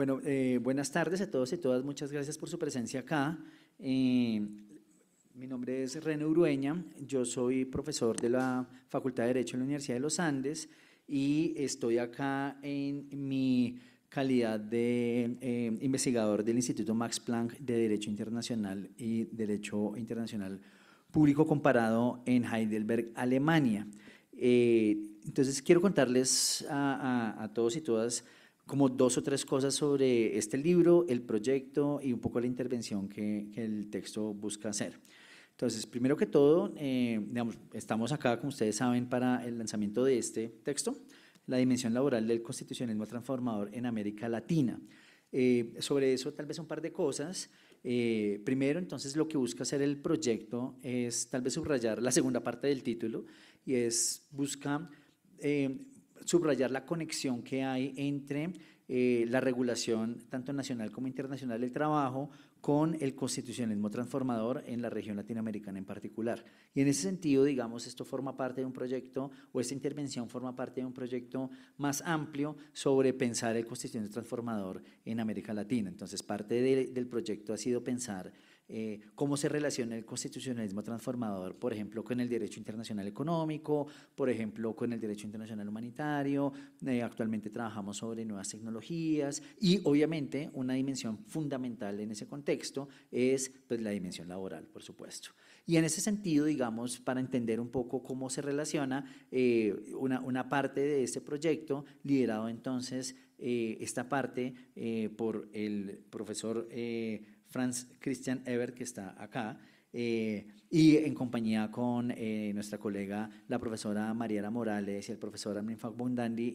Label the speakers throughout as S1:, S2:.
S1: Bueno, eh, buenas tardes a todos y todas. Muchas gracias por su presencia acá. Eh, mi nombre es René Urueña. Yo soy profesor de la Facultad de Derecho en la Universidad de los Andes y estoy acá en mi calidad de eh, investigador del Instituto Max Planck de Derecho Internacional y Derecho Internacional Público Comparado en Heidelberg, Alemania. entonces, quiero contarles a todos y todas como dos o tres cosas sobre este libro, el proyecto y un poco la intervención que, el texto busca hacer. Entonces, primero que todo, eh, digamos, estamos acá, como ustedes saben, para el lanzamiento de este texto, la dimensión laboral del constitucionalismo transformador en América Latina. Eh, sobre eso, tal vez un par de cosas. Eh, primero, entonces, lo que busca hacer el proyecto es tal vez subrayar la segunda parte del título y es busca subrayar la conexión que hay entre eh, la regulación tanto nacional como internacional del trabajo con el constitucionalismo transformador en la región latinoamericana en particular. Y en ese sentido, digamos, esto forma parte de un proyecto, o esta intervención forma parte de un proyecto más amplio sobre pensar el constitucionalismo transformador en América Latina. Entonces, parte del proyecto ha sido pensar eh, cómo se relaciona el constitucionalismo transformador, por ejemplo, con el derecho internacional económico, por ejemplo, con el derecho internacional humanitario. Eh, actualmente trabajamos sobre nuevas tecnologías y obviamente una dimensión fundamental en ese contexto es pues, la dimensión laboral, por supuesto. Y en ese sentido, digamos, para entender un poco cómo se relaciona eh, una, parte de este proyecto, liderado entonces esta parte por el profesor Franz Christian Ebert, que está acá, eh, y en compañía con eh, nuestra colega, la profesora Mariana Morales y el profesor Amin Fagbundandi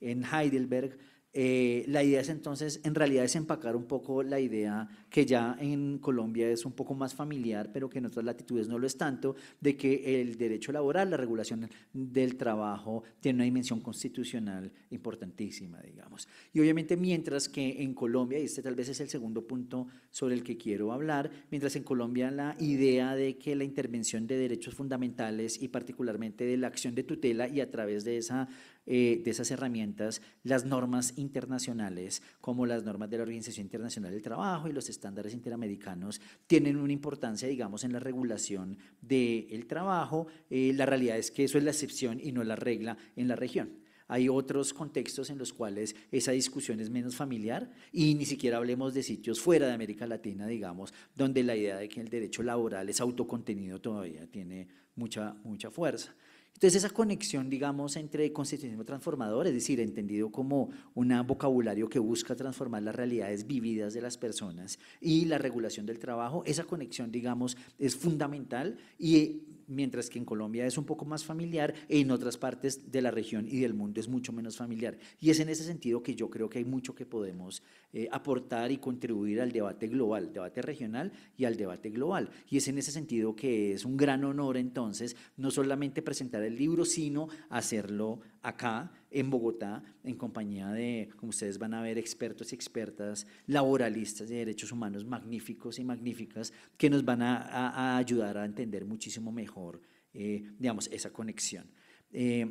S1: en Heidelberg, eh, la idea es entonces, en realidad, es empacar un poco la idea que ya en Colombia es un poco más familiar, pero que en otras latitudes no lo es tanto, de que el derecho laboral, la regulación del trabajo, tiene una dimensión constitucional importantísima, digamos. Y obviamente, mientras que en Colombia, y este tal vez es el segundo punto sobre el que quiero hablar, mientras en Colombia la idea de que la intervención de derechos fundamentales y particularmente de la acción de tutela y a través de esa eh, de esas herramientas las normas internacionales, como las normas de la Organización Internacional del Trabajo y los estándares interamericanos, tienen una importancia, digamos, en la regulación del trabajo. Eh, la realidad es que eso es la excepción y no la regla en la región hay otros contextos en los cuales esa discusión es menos familiar y ni siquiera hablemos de sitios fuera de América Latina, digamos, donde la idea de que el derecho laboral es autocontenido todavía tiene mucha, mucha fuerza. Entonces esa conexión, digamos, entre constitucionalismo transformador, es decir, entendido como un vocabulario que busca transformar las realidades vividas de las personas y la regulación del trabajo, esa conexión, digamos, es fundamental y mientras que en Colombia es un poco más familiar, en otras partes de la región y del mundo es mucho menos familiar. Y es en ese sentido que yo creo que hay mucho que podemos eh, aportar y contribuir al debate global, debate regional y al debate global. Y es en ese sentido que es un gran honor entonces no solamente presentar el libro, sino hacerlo acá en Bogotá en compañía de, como ustedes van a ver, expertos y expertas laboralistas de derechos humanos magníficos y magníficas que nos van a, ayudar a entender muchísimo mejor, eh, digamos, esa conexión. Eh,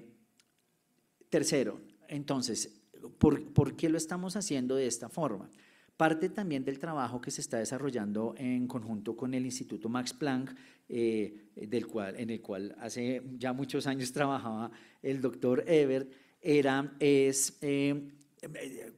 S1: tercero, entonces, ¿por, qué lo estamos haciendo de esta forma? Parte también del trabajo que se está desarrollando en conjunto con el Instituto Max Planck, eh, del cual, en el cual hace ya muchos años trabajaba el doctor Ebert, era, es eh,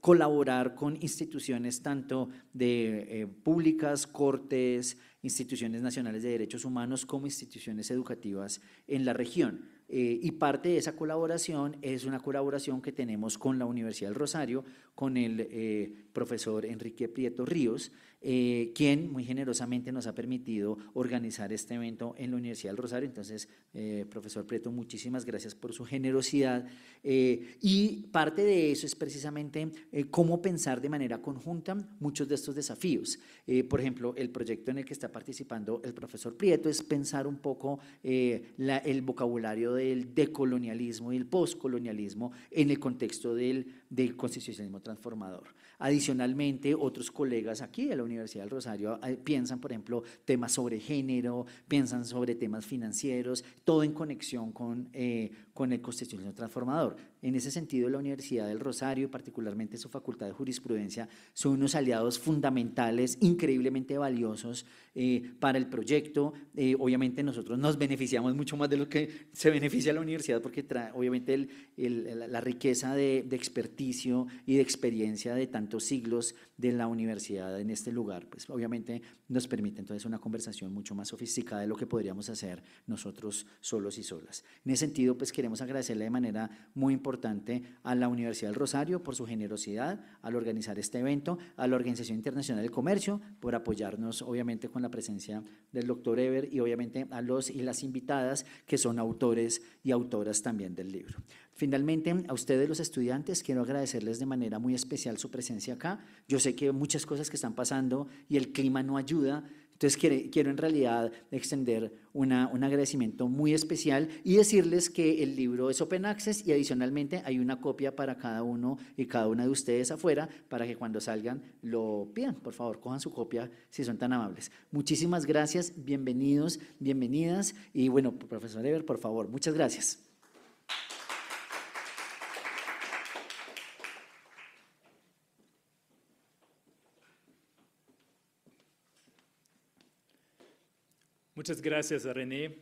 S1: colaborar con instituciones tanto de eh, públicas, cortes, instituciones nacionales de derechos humanos como instituciones educativas en la región. Eh, y parte de esa colaboración es una colaboración que tenemos con la Universidad del Rosario, con el profesor Enrique Prieto Ríos, eh, quien muy generosamente nos ha permitido organizar este evento en la Universidad del Rosario. Entonces, eh, profesor Prieto, muchísimas gracias por su generosidad. Eh, y parte de eso es precisamente cómo pensar de manera conjunta muchos de estos desafíos. por ejemplo, el proyecto en el que está participando el profesor Prieto es pensar un poco el vocabulario del decolonialismo y el postcolonialismo en el contexto del, del constitucionalismo transformador. Adicionalmente, otros colegas aquí de la Universidad del Rosario ah, eh, piensan, por ejemplo, temas sobre género, piensan sobre temas financieros, todo en conexión con, eh, con el constitucionalismo transformador. En ese sentido, la Universidad del Rosario, particularmente su Facultad de Jurisprudencia, son unos aliados fundamentales, increíblemente valiosos eh, para el proyecto. Eh, obviamente nosotros nos beneficiamos mucho más de lo que se beneficia la universidad, porque obviamente la riqueza de experticio y de experiencia de tantos siglos de la universidad en este lugar, pues obviamente nos permite entonces una conversación mucho más sofisticada de lo que podríamos hacer nosotros solos y solas. En ese sentido, pues queremos agradecerle de manera muy importante a la Universidad del Rosario por su generosidad al organizar este evento, a la Organización Internacional del Comercio por apoyarnos obviamente con la presencia del doctor Ever y obviamente a los y las invitadas que son autores y autoras también del libro. Finalmente, a ustedes los estudiantes quiero agradecerles de manera muy especial su presencia acá. Yo sé que muchas cosas que están pasando y el clima no ayuda, entonces quiero, en realidad extender un agradecimiento muy especial y decirles que el libro es open access y adicionalmente hay una copia para cada uno y cada una de ustedes afuera para que cuando salgan lo pidan. Por favor, cojan su copia si son tan amables. Muchísimas gracias, bienvenidos, bienvenidas y bueno, profesor Ever, por favor, muchas Gracias.
S2: Muchas gracias, René.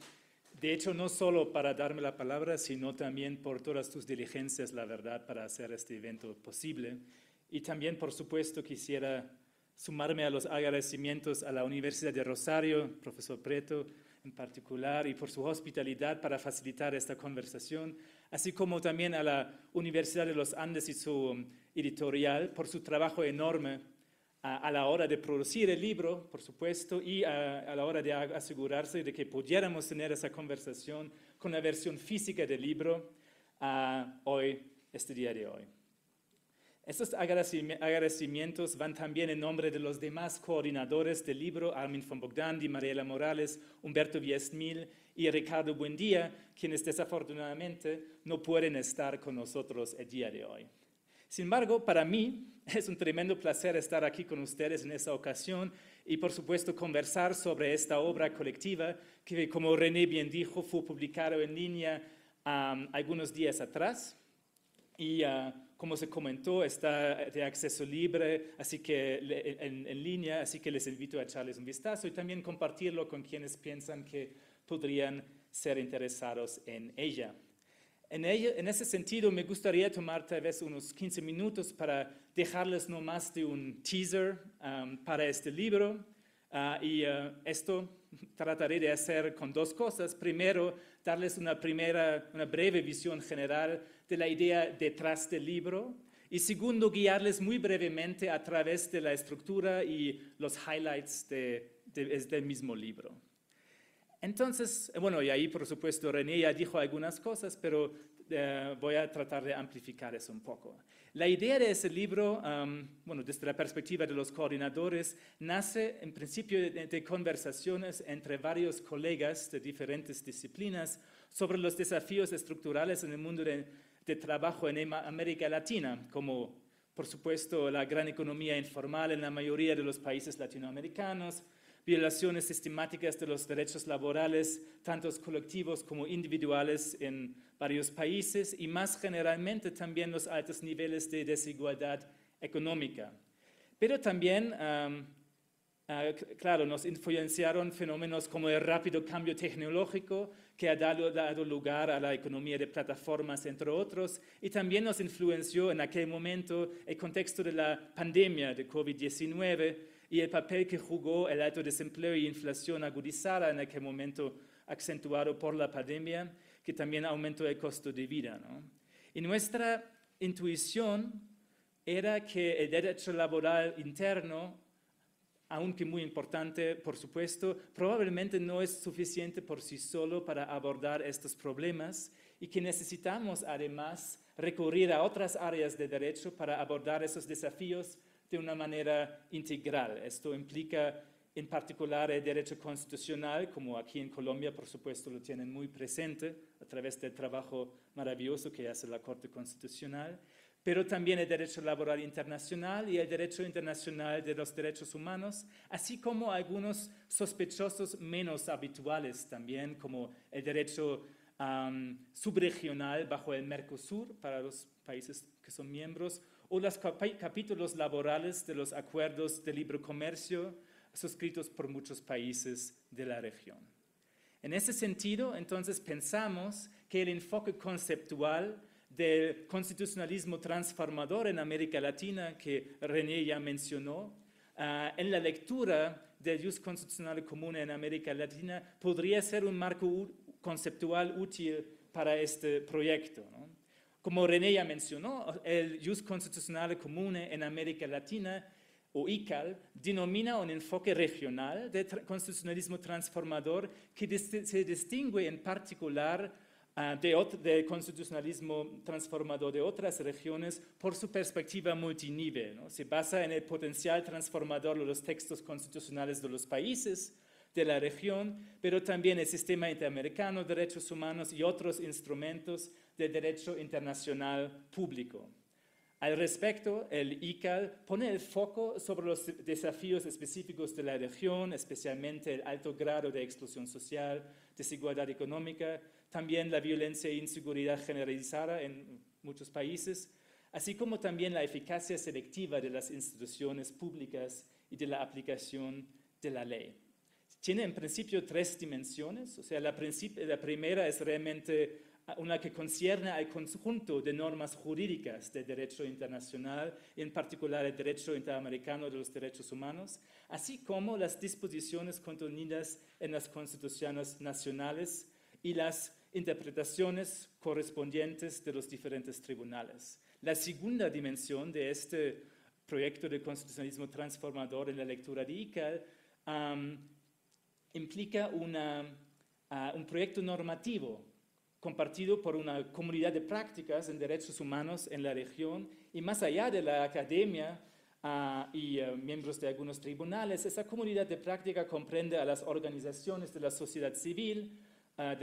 S2: De hecho, no solo para darme la palabra, sino también por todas tus diligencias, la verdad, para hacer este evento posible. Y también, por supuesto, quisiera sumarme a los agradecimientos a la Universidad de Rosario, profesor Preto en particular, y por su hospitalidad para facilitar esta conversación, así como también a la Universidad de los Andes y su um, editorial por su trabajo enorme a, la hora de producir el libro, por supuesto, y a, la hora de asegurarse de que pudiéramos tener esa conversación con la versión física del libro ah, hoy, este día de hoy. Estos agradecimientos van también en nombre de los demás coordinadores del libro, Armin von Bogdandi, Mariela Morales, Humberto Viesmil y Ricardo Buendía, quienes desafortunadamente no pueden estar con nosotros el día de hoy. Sin embargo, para mí es un tremendo placer estar aquí con ustedes en esta ocasión y por supuesto conversar sobre esta obra colectiva que, como René bien dijo, fue publicada en línea algunos días atrás y ah, como se comentó, está de acceso libre, así que en, línea, así que les invito a echarles un vistazo y también compartirlo con quienes piensan que podrían ser interesados en ella. En, ese sentido, me gustaría tomar tal vez unos 15 minutos para dejarles no más de un teaser um, para este libro. Uh, y uh, esto trataré de hacer con dos cosas. Primero, darles una primera, una breve visión general de la idea detrás del libro. Y segundo, guiarles muy brevemente a través de la estructura y los highlights de, del este mismo libro. Entonces, eh, bueno, y ahí por supuesto René ya dijo algunas cosas, pero eh, voy a tratar de amplificar eso un poco. La idea de ese libro, bueno, desde la perspectiva de los coordinadores, nace en principio de, conversaciones entre varios colegas de diferentes disciplinas sobre los desafíos estructurales en el mundo de trabajo en América Latina, como por supuesto la gran economía informal en la mayoría de los países latinoamericanos, violaciones sistemáticas de los derechos laborales, tanto colectivos como individuales en varios países y más generalmente también los altos niveles de desigualdad económica. Pero también, ah, claro, nos influenciaron fenómenos como el rápido cambio tecnológico que ha dado, dado lugar a la economía de plataformas, entre otros, y también nos influenció en aquel momento el contexto de la pandemia de COVID-19 y el papel que jugó el alto desempleo y inflación agudizada en aquel momento, acentuado por la pandemia, que también aumentó el costo de vida. Y nuestra intuición era que el derecho laboral interno, aunque muy importante, por supuesto, probablemente no es suficiente por sí solo para abordar estos problemas y que necesitamos además recurrir a otras áreas de derecho para abordar esos desafíos de una manera integral. Esto implica en particular el derecho constitucional, como aquí en Colombia, por supuesto, lo tienen muy presente a través del trabajo maravilloso que hace la Corte Constitucional, pero también el derecho laboral internacional y el derecho internacional de los derechos humanos, así como algunos sospechosos menos habituales también, como el derecho subregional bajo el Mercosur para los países que son miembros, o los capítulos laborales de los acuerdos de libre comercio suscritos por muchos países de la región. En ese sentido, entonces, pensamos que el enfoque conceptual del constitucionalismo transformador en América Latina, que René ya mencionó, ah, en la lectura del Jus Constitucional Común en América Latina, podría ser un marco conceptual útil para este proyecto. ¿no? Como René ya mencionó, el Jus Constitucional Comune en América Latina, o ICAL, denomina un enfoque regional de constitucionalismo transformador que se distingue en particular ah, de del de constitucionalismo transformador de otras regiones por su perspectiva multinivel. ¿no? Se basa en el potencial transformador de los textos constitucionales de los países, de la región, pero también el sistema interamericano de derechos humanos y otros instrumentos de Derecho Internacional Público. Al respecto, el ICAL pone el foco sobre los desafíos específicos de la región, especialmente el alto grado de exclusión social, desigualdad económica, también la violencia e inseguridad generalizada en muchos países, así como también la eficacia selectiva de las instituciones públicas y de la aplicación de la ley. Tiene en principio tres dimensiones, o sea, la, la primera es realmente una que concierne al conjunto de normas jurídicas de derecho internacional, en particular el derecho interamericano de los derechos humanos, así como las disposiciones contenidas en las constituciones nacionales y las interpretaciones correspondientes de los diferentes tribunales. La segunda dimensión de este proyecto de constitucionalismo transformador en la lectura de ICAL implica ah, un proyecto normativo compartido por una comunidad de prácticas en derechos humanos en la región y más allá de la academia ah, y eh, miembros de algunos tribunales, esa comunidad de práctica comprende a las organizaciones de la sociedad civil, ah,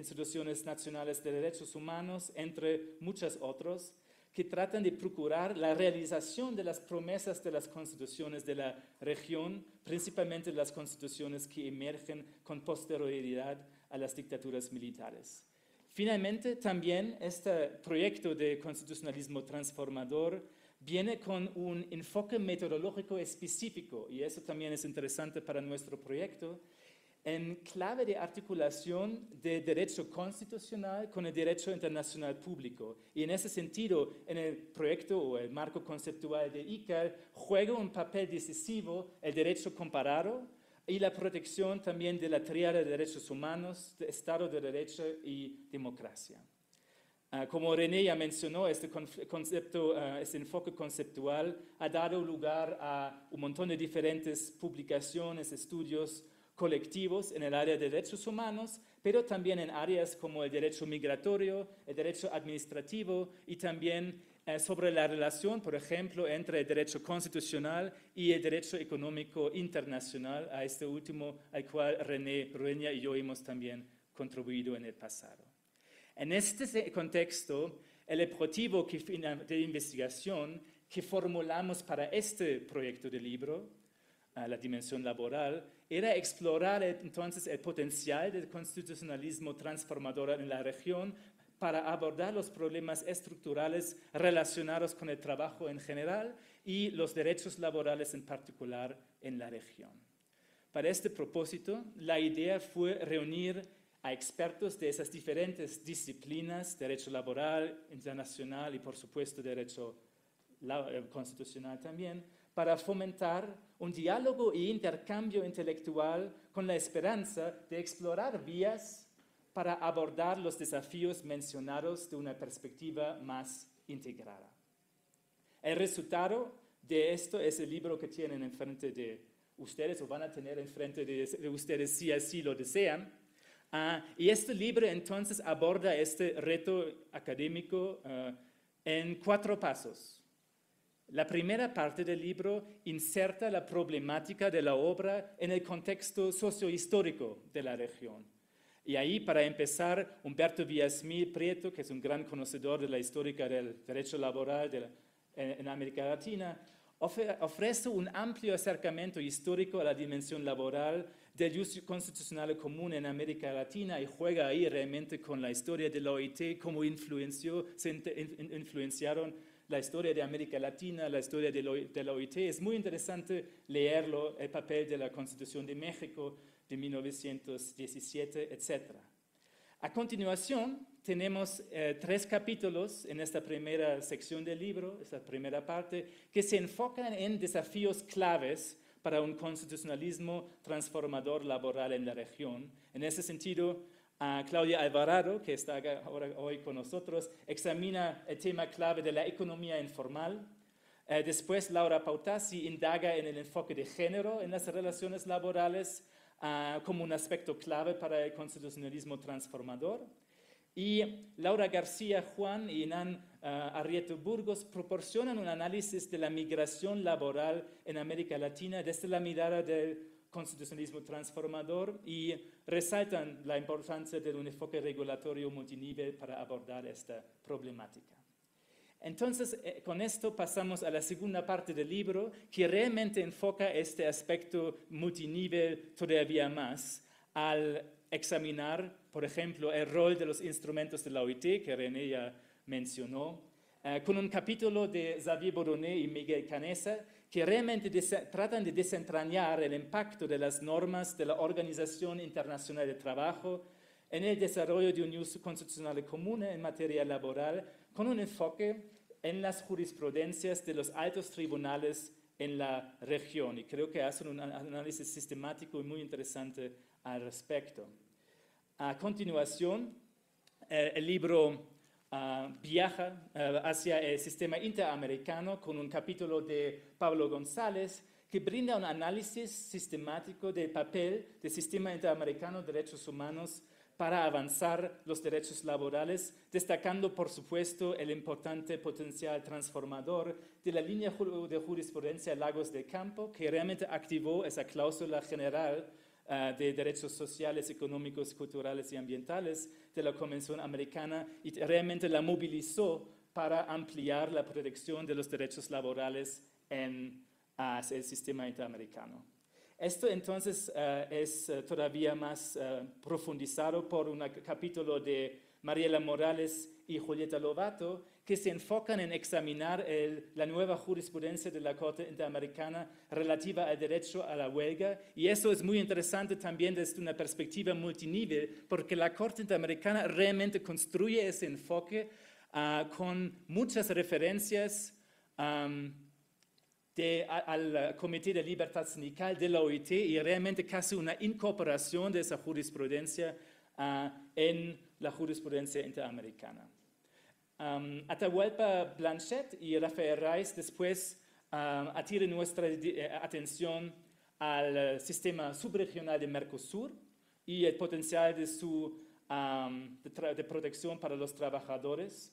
S2: instituciones nacionales de derechos humanos, entre muchas otros, que tratan de procurar la realización de las promesas de las constituciones de la región, principalmente las constituciones que emergen con posterioridad a las dictaduras militares. Finalmente, también este proyecto de constitucionalismo transformador viene con un enfoque metodológico específico, y eso también es interesante para nuestro proyecto, en clave de articulación de derecho constitucional con el derecho internacional público. Y en ese sentido, en el proyecto o el marco conceptual de ICAR, juega un papel decisivo el derecho comparado, y la protección también de la triada de derechos humanos, de Estado de Derecho y democracia. Ah, como René ya mencionó, este, concepto, ah, este enfoque conceptual ha dado lugar a un montón de diferentes publicaciones, estudios colectivos en el área de derechos humanos, pero también en áreas como el derecho migratorio, el derecho administrativo y también eh, sobre la relación, por ejemplo, entre el derecho constitucional y el derecho económico internacional, a este último al cual René Rueña y yo hemos también contribuido en el pasado. En este contexto, el objetivo de investigación que formulamos para este proyecto de libro, la dimensión laboral, era explorar eh, entonces el potencial del constitucionalismo transformador en la región para abordar los problemas estructurales relacionados con el trabajo en general y los derechos laborales en particular en la región. Para este propósito, la idea fue reunir a expertos de esas diferentes disciplinas, derecho laboral, internacional y por supuesto derecho eh, constitucional también, para fomentar un diálogo e intercambio intelectual con la esperanza de explorar vías para abordar los desafíos mencionados de una perspectiva más integrada. El resultado de esto es el libro que tienen enfrente de ustedes o van a tener enfrente de, ustedes si así lo desean. Ah, y este libro entonces aborda este reto académico eh, en cuatro pasos. La primera parte del libro inserta la problemática de la obra en el contexto sociohistórico de la región y ahí, para empezar, Humberto Villasmil Prieto, que es un gran conocedor de la histórica del derecho laboral de en, América Latina, ofrece un amplio acercamiento histórico a la dimensión laboral del uso constitucional común en América Latina y juega ahí realmente con la historia de la OIT, cómo influenció, se influenciaron la historia de América Latina, la historia de, la OIT. Es muy interesante leerlo, el papel de la Constitución de México, de 1917, etc. A continuación, tenemos eh, tres capítulos en esta primera sección del libro, esta primera parte, que se enfocan en desafíos claves para un constitucionalismo transformador laboral en la región. En ese sentido, Claudia Alvarado, que está ahora, hoy con nosotros, examina el tema clave de la economía informal. Eh, después, Laura Pautasi indaga en el enfoque de género en las relaciones laborales Ah, como un aspecto clave para el constitucionalismo transformador. Y Laura García Juan y Inán ah, Arrieto Burgos proporcionan un análisis de la migración laboral en América Latina desde la mirada del constitucionalismo transformador y resaltan la importancia de un enfoque regulatorio multinivel para abordar esta problemática. Entonces, eh, con esto pasamos a la segunda parte del libro, que realmente enfoca este aspecto multinivel todavía más, al examinar, por ejemplo, el rol de los instrumentos de la OIT, que René ya mencionó, eh, con un capítulo de Xavier Boroné y Miguel Canessa, que realmente tratan de desentrañar el impacto de las normas de la Organización Internacional de Trabajo en el desarrollo de un uso constitucional común en materia laboral con un enfoque en las jurisprudencias de los altos tribunales en la región y creo que hacen un análisis sistemático y muy interesante al respecto. A continuación, eh, el libro ah, viaja eh, hacia el sistema interamericano con un capítulo de Pablo González que brinda un análisis sistemático del papel del sistema interamericano de derechos humanos para avanzar los derechos laborales, destacando por supuesto el importante potencial transformador de la línea de jurisprudencia Lagos de Campo, que realmente activó esa cláusula general ah, de derechos sociales, económicos, culturales y ambientales de la Convención Americana y realmente la movilizó para ampliar la protección de los derechos laborales en ah, el sistema interamericano. Esto entonces eh, es eh, todavía más eh, profundizado por un capítulo de Mariela Morales y Julieta Lovato, que se enfocan en examinar la nueva jurisprudencia de la Corte Interamericana relativa al derecho a la huelga. Y eso es muy interesante también desde una perspectiva multinivel, porque la Corte Interamericana realmente construye ese enfoque ah, con muchas referencias al Comité de Libertad Sindical de la OIT y realmente casi una incorporación de esa jurisprudencia ah, en la jurisprudencia interamericana. Atahualpa Blanchet y Rafael Reis después um, atiran nuestra eh, atención al sistema subregional de Mercosur y el potencial de su de protección para los trabajadores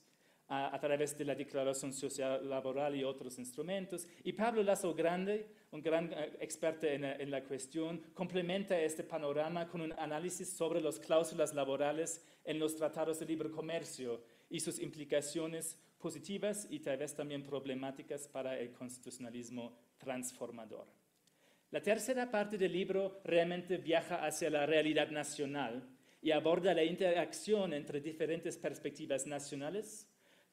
S2: a, través de la declaración social laboral y otros instrumentos. Y Pablo Lazo Grande, un gran eh, experto en, eh, en la cuestión, complementa este panorama con un análisis sobre las cláusulas laborales en los tratados de libre comercio y sus implicaciones positivas y tal vez también problemáticas para el constitucionalismo transformador. La tercera parte del libro realmente viaja hacia la realidad nacional y aborda la interacción entre diferentes perspectivas nacionales,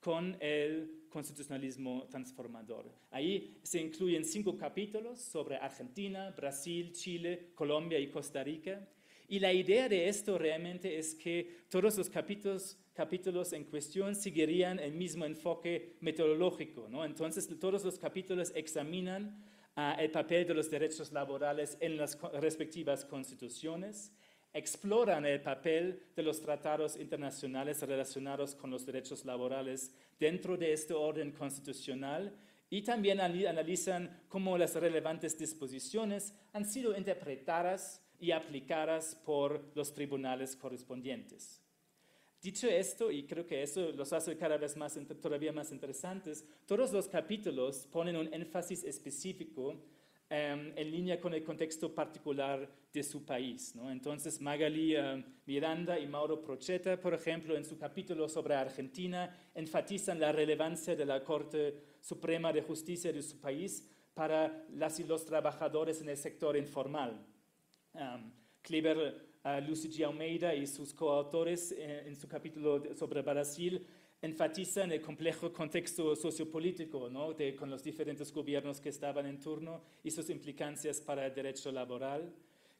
S2: con el constitucionalismo transformador. Ahí se incluyen cinco capítulos sobre Argentina, Brasil, Chile, Colombia y Costa Rica. Y la idea de esto realmente es que todos los capítulos, en cuestión seguirían el mismo enfoque metodológico. ¿no? Entonces, todos los capítulos examinan ah, el papel de los derechos laborales en las respectivas constituciones exploran el papel de los tratados internacionales relacionados con los derechos laborales dentro de este orden constitucional y también analizan cómo las relevantes disposiciones han sido interpretadas y aplicadas por los tribunales correspondientes. Dicho esto, y creo que eso los hace cada vez más, todavía más interesantes, todos los capítulos ponen un énfasis específico em, en línea con el contexto particular de su país. ¿no? Entonces, Magali eh, Miranda y Mauro Procheta, por ejemplo, en su capítulo sobre Argentina, enfatizan la relevancia de la Corte Suprema de Justicia de su país para las y los trabajadores en el sector informal. Um, Kleber uh, Almeida y sus coautores eh, en su capítulo sobre Brasil enfatizan el complejo contexto sociopolítico ¿no? de, con los diferentes gobiernos que estaban en turno y sus implicancias para el derecho laboral.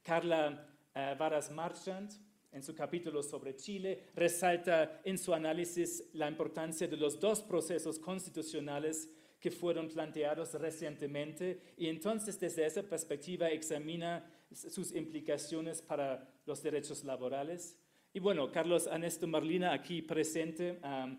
S2: Carla eh, Varas Marchand, en su capítulo sobre Chile, resalta en su análisis la importancia de los dos procesos constitucionales que fueron planteados recientemente y entonces desde esa perspectiva examina sus implicaciones para los derechos laborales. Y bueno, Carlos Ernesto Marlina, aquí presente, ah,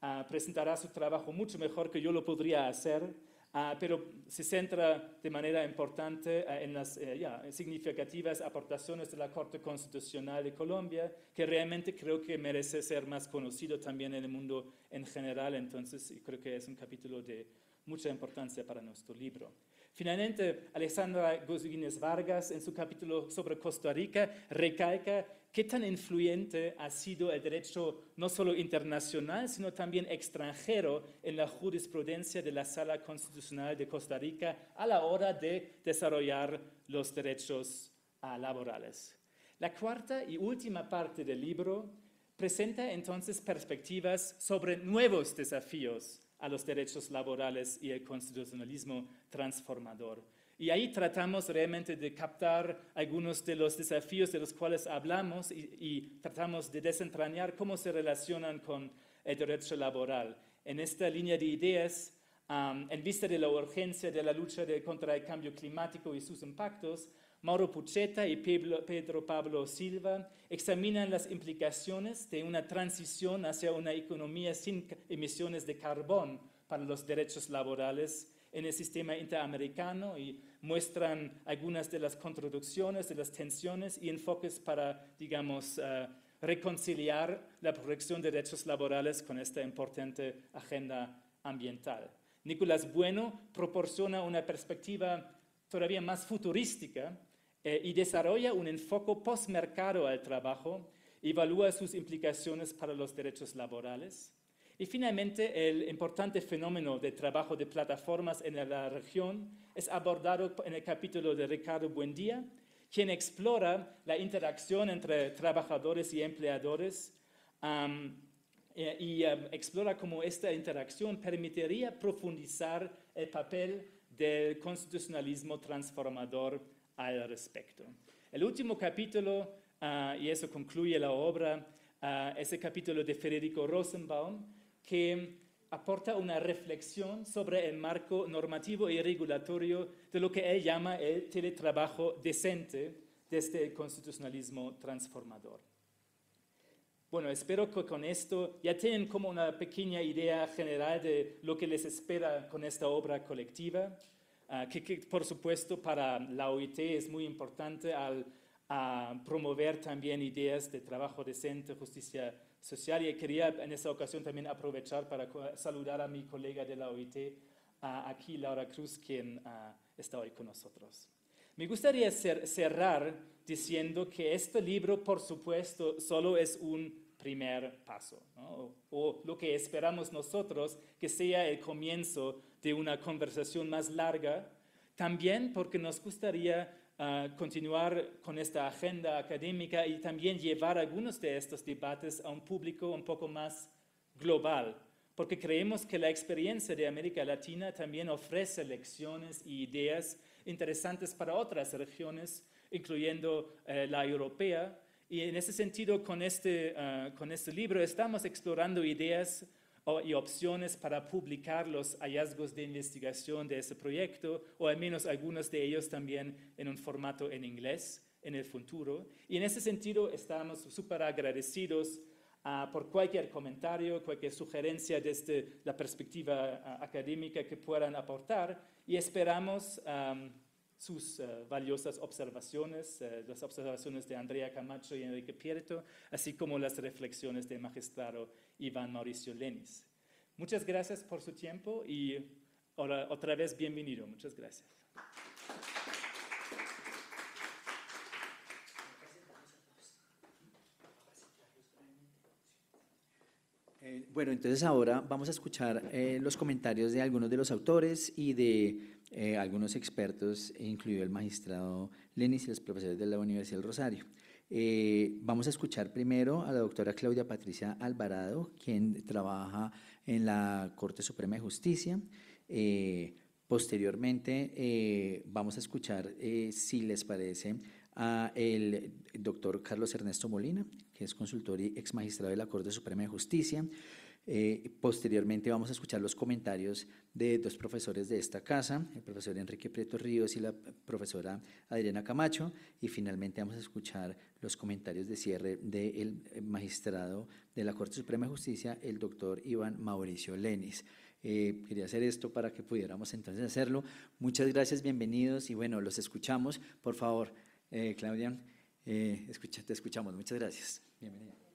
S2: ah, presentará su trabajo mucho mejor que yo lo podría hacer Ah, pero se centra de manera importante eh, en las eh, significativas aportaciones de la Corte Constitucional de Colombia, que realmente creo que merece ser más conocido también en el mundo en general, entonces creo que es un capítulo de mucha importancia para nuestro libro. Finalmente, Alexandra Guzguines Vargas, en su capítulo sobre Costa Rica, recalca qué tan influyente ha sido el derecho no solo internacional, sino también extranjero en la jurisprudencia de la Sala Constitucional de Costa Rica a la hora de desarrollar los derechos ah, laborales. La cuarta y última parte del libro presenta entonces perspectivas sobre nuevos desafíos a los derechos laborales y el constitucionalismo transformador. Y ahí tratamos realmente de captar algunos de los desafíos de los cuales hablamos y, tratamos de desentrañar cómo se relacionan con el derecho laboral. En esta línea de ideas, en vista de la urgencia de la lucha contra el cambio climático y sus impactos, Mauro Pucheta y Pedro Pablo Silva examinan las implicaciones de una transición hacia una economía sin emisiones de carbón para los derechos laborales en el sistema interamericano y muestran algunas de las contradicciones, de las tensiones y enfoques para, digamos, eh, reconciliar la protección de derechos laborales con esta importante agenda ambiental. Nicolás Bueno proporciona una perspectiva todavía más futurística eh, y desarrolla un enfoque postmercado al trabajo, evalúa sus implicaciones para los derechos laborales y finalmente, el importante fenómeno de trabajo de plataformas en la región es abordado en el capítulo de Ricardo Buendía, quien explora la interacción entre trabajadores y empleadores eh, y, explora cómo esta interacción permitiría profundizar el papel del constitucionalismo transformador al respecto. El último capítulo, ah, y eso concluye la obra, ah, es el capítulo de Federico Rosenbaum, que aporta una reflexión sobre el marco normativo y regulatorio de lo que él llama el teletrabajo decente desde el este constitucionalismo transformador. Bueno, espero que con esto ya tengan como una pequeña idea general de lo que les espera con esta obra colectiva, ah, que, por supuesto para la OIT es muy importante al a promover también ideas de trabajo decente, justicia social y quería en esta ocasión también aprovechar para saludar a mi colega de la OIT, aquí Laura Cruz, quien ah, está hoy con nosotros. Me gustaría cerrar diciendo que este libro, por supuesto, solo es un primer paso, o, o lo que esperamos nosotros que sea el comienzo de una conversación más larga, también porque nos gustaría continuar con esta agenda académica y también llevar algunos de estos debates a un público un poco más global, porque creemos que la experiencia de América Latina también ofrece lecciones y ideas interesantes para otras regiones, incluyendo eh, la europea. Y en ese sentido, con este, eh, con este libro estamos explorando ideas y opciones para publicar los hallazgos de investigación de ese proyecto, o al menos algunos de ellos también en un formato en inglés en el futuro. Y en ese sentido estamos súper agradecidos ah, por cualquier comentario, cualquier sugerencia desde la perspectiva ah, académica que puedan aportar y esperamos sus eh, valiosas observaciones, eh, las observaciones de Andrea Camacho y Enrique Pierto, así como las reflexiones del magistrado Iván Mauricio Lenis. Muchas gracias por su tiempo y ahora, otra vez bienvenido. Muchas gracias. Eh,
S1: bueno, entonces ahora vamos a escuchar los comentarios de algunos de los autores y de eh, algunos expertos, e incluido el magistrado Lenis y los profesores de la Universidad del Rosario. Eh, vamos a escuchar primero a la doctora Claudia Patricia Alvarado, quien trabaja en la Corte Suprema de Justicia. Eh, posteriormente vamos a escuchar, si les parece, a el doctor Carlos Ernesto Molina, que es consultor y ex magistrado de la Corte Suprema de Justicia. Eh, posteriormente vamos a escuchar los comentarios de dos profesores de esta casa, el profesor Enrique Prieto Ríos y la profesora Adriana Camacho, y finalmente vamos a escuchar los comentarios de cierre del magistrado de la Corte Suprema de Justicia, el doctor Iván Mauricio Lenis. Eh, quería hacer esto para que pudiéramos entonces hacerlo. Muchas gracias, bienvenidos y bueno, los escuchamos. Por favor, eh, Claudia, te escuchamos. Muchas gracias. Bienvenida.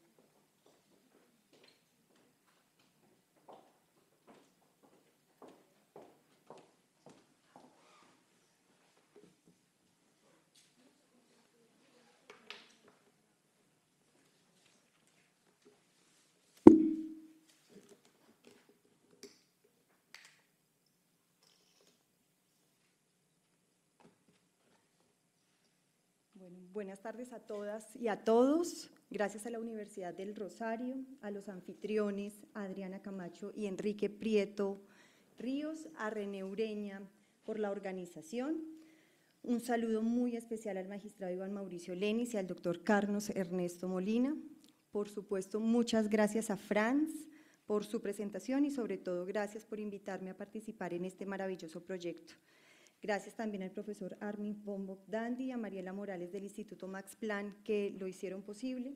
S3: Buenas tardes a todas y a todos. Gracias a la Universidad del Rosario, a los anfitriones Adriana Camacho y Enrique Prieto Ríos, a René Ureña por la organización. Un saludo muy especial al magistrado Iván Mauricio Lenis y al doctor Carlos Ernesto Molina. Por supuesto, muchas gracias a Franz por su presentación y sobre todo gracias por invitarme a participar en este maravilloso proyecto. Gracias también al profesor Armin von Dandy y a Mariela Morales del Instituto Max Planck, que lo hicieron posible,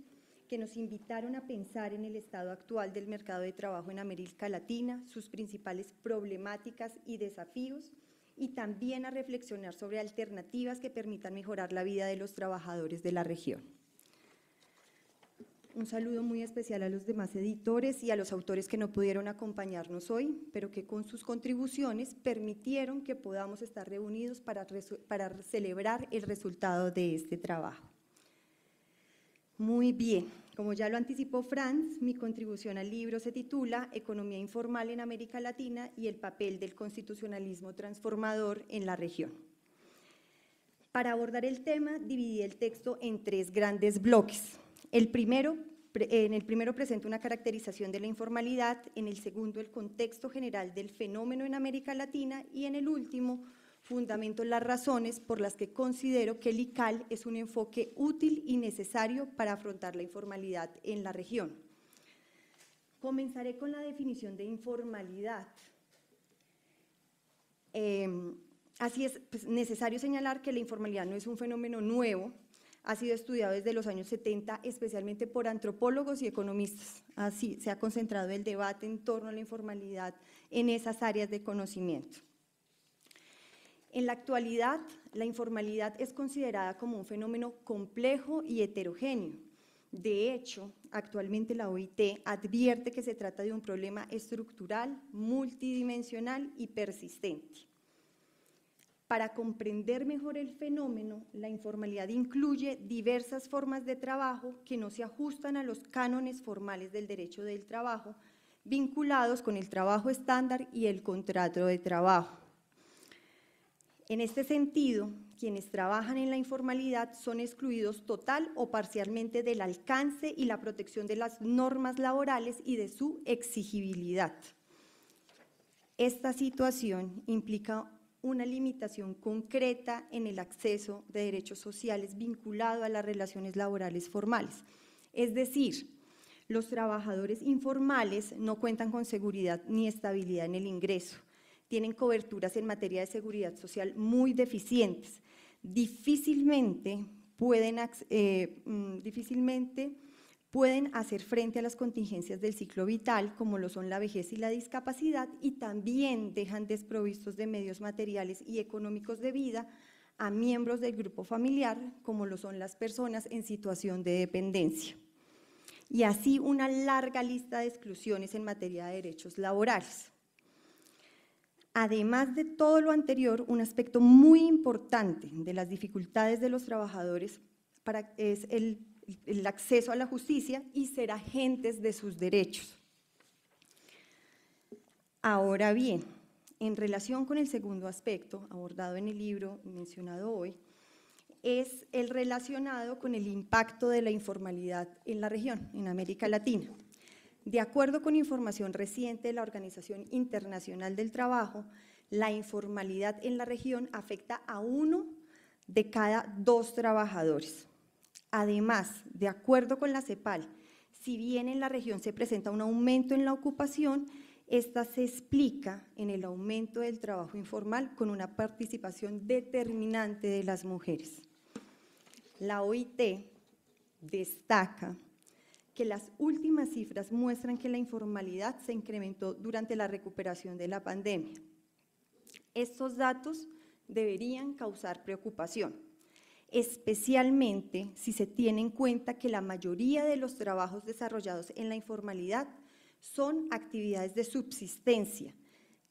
S3: que nos invitaron a pensar en el estado actual del mercado de trabajo en América Latina, sus principales problemáticas y desafíos, y también a reflexionar sobre alternativas que permitan mejorar la vida de los trabajadores de la región. Un saludo muy especial a los demás editores y a los autores que no pudieron acompañarnos hoy, pero que con sus contribuciones permitieron que podamos estar reunidos para, celebrar el resultado de este trabajo. Muy bien, como ya lo anticipó Franz, mi contribución al libro se titula Economía informal en América Latina y el papel del constitucionalismo transformador en la región. Para abordar el tema, dividí el texto en tres grandes bloques. El primero, en el primero presento una caracterización de la informalidad, en el segundo el contexto general del fenómeno en América Latina y en el último fundamento las razones por las que considero que el ICAL es un enfoque útil y necesario para afrontar la informalidad en la región. Comenzaré con la definición de informalidad. Em, así es pues, necesario señalar que la informalidad no es un fenómeno nuevo, ha sido estudiado desde los años 70, especialmente por antropólogos y economistas. Así se ha concentrado el debate en torno a la informalidad en esas áreas de conocimiento. En la actualidad, la informalidad es considerada como un fenómeno complejo y heterogéneo. De hecho, actualmente la OIT advierte que se trata de un problema estructural, multidimensional y persistente. Para comprender mejor el fenómeno, la informalidad incluye diversas formas de trabajo que no se ajustan a los cánones formales del derecho del trabajo, vinculados con el trabajo estándar y el contrato de trabajo. En este sentido, quienes trabajan en la informalidad son excluidos total o parcialmente del alcance y la protección de las normas laborales y de su exigibilidad. Esta situación implica una limitación concreta en el acceso de derechos sociales vinculado a las relaciones laborales formales. Es decir, los trabajadores informales no cuentan con seguridad ni estabilidad en el ingreso, tienen coberturas en materia de seguridad social muy deficientes, difícilmente pueden, eh, mm, difícilmente pueden hacer frente a las contingencias del ciclo vital, como lo son la vejez y la discapacidad, y también dejan desprovistos de medios materiales y económicos de vida a miembros del grupo familiar, como lo son las personas en situación de dependencia. Y así una larga lista de exclusiones en materia de derechos laborales. Además de todo lo anterior, un aspecto muy importante de las dificultades de los trabajadores para, es el el acceso a la justicia y ser agentes de sus derechos. Ahora bien, en relación con el segundo aspecto abordado en el libro mencionado hoy, es el relacionado con el impacto de la informalidad en la región, en América Latina. De acuerdo con información reciente de la Organización Internacional del Trabajo, la informalidad en la región afecta a uno de cada dos trabajadores. Además, de acuerdo con la CEPAL, si bien en la región se presenta un aumento en la ocupación, esta se explica en el aumento del trabajo informal con una participación determinante de las mujeres. La OIT destaca que las últimas cifras muestran que la informalidad se incrementó durante la recuperación de la pandemia. Estos datos deberían causar preocupación especialmente si se tiene en cuenta que la mayoría de los trabajos desarrollados en la informalidad son actividades de subsistencia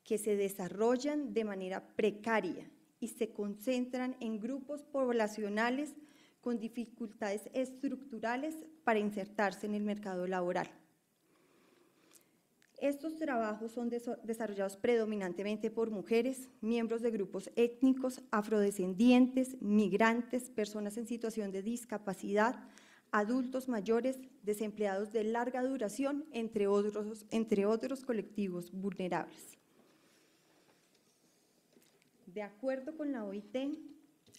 S3: que se desarrollan de manera precaria y se concentran en grupos poblacionales con dificultades estructurales para insertarse en el mercado laboral. Estos trabajos son desarrollados predominantemente por mujeres, miembros de grupos étnicos, afrodescendientes, migrantes, personas en situación de discapacidad, adultos mayores, desempleados de larga duración, entre otros, entre otros colectivos vulnerables. De acuerdo con la OIT,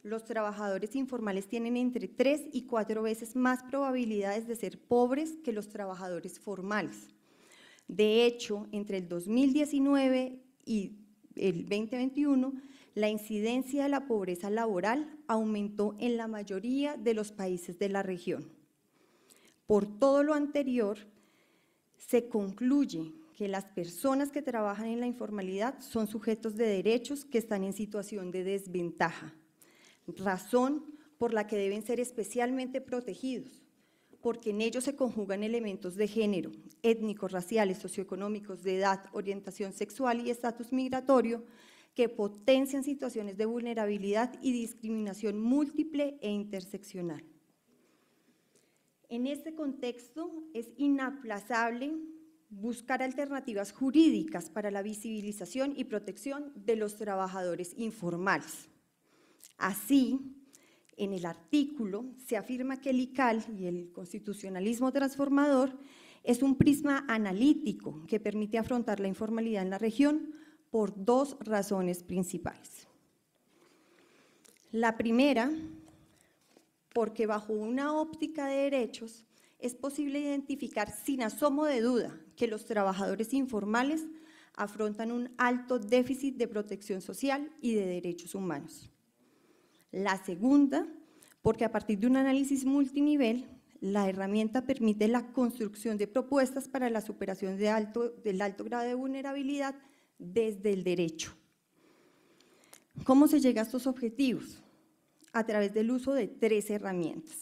S3: los trabajadores informales tienen entre tres y cuatro veces más probabilidades de ser pobres que los trabajadores formales. De hecho, entre el 2019 y el 2021, la incidencia de la pobreza laboral aumentó en la mayoría de los países de la región. Por todo lo anterior, se concluye que las personas que trabajan en la informalidad son sujetos de derechos que están en situación de desventaja, razón por la que deben ser especialmente protegidos, porque en ellos se conjugan elementos de género, étnicos, raciales, socioeconómicos, de edad, orientación sexual y estatus migratorio, que potencian situaciones de vulnerabilidad y discriminación múltiple e interseccional. En este contexto es inaplazable buscar alternativas jurídicas para la visibilización y protección de los trabajadores informales. Así, en el artículo se afirma que el ICAL y el constitucionalismo transformador es un prisma analítico que permite afrontar la informalidad en la región por dos razones principales. La primera, porque bajo una óptica de derechos es posible identificar sin asomo de duda que los trabajadores informales afrontan un alto déficit de protección social y de derechos humanos. La segunda, porque a partir de un análisis multinivel, la herramienta permite la construcción de propuestas para la superación de alto, del alto grado de vulnerabilidad desde el derecho. ¿Cómo se llega a estos objetivos? A través del uso de tres herramientas.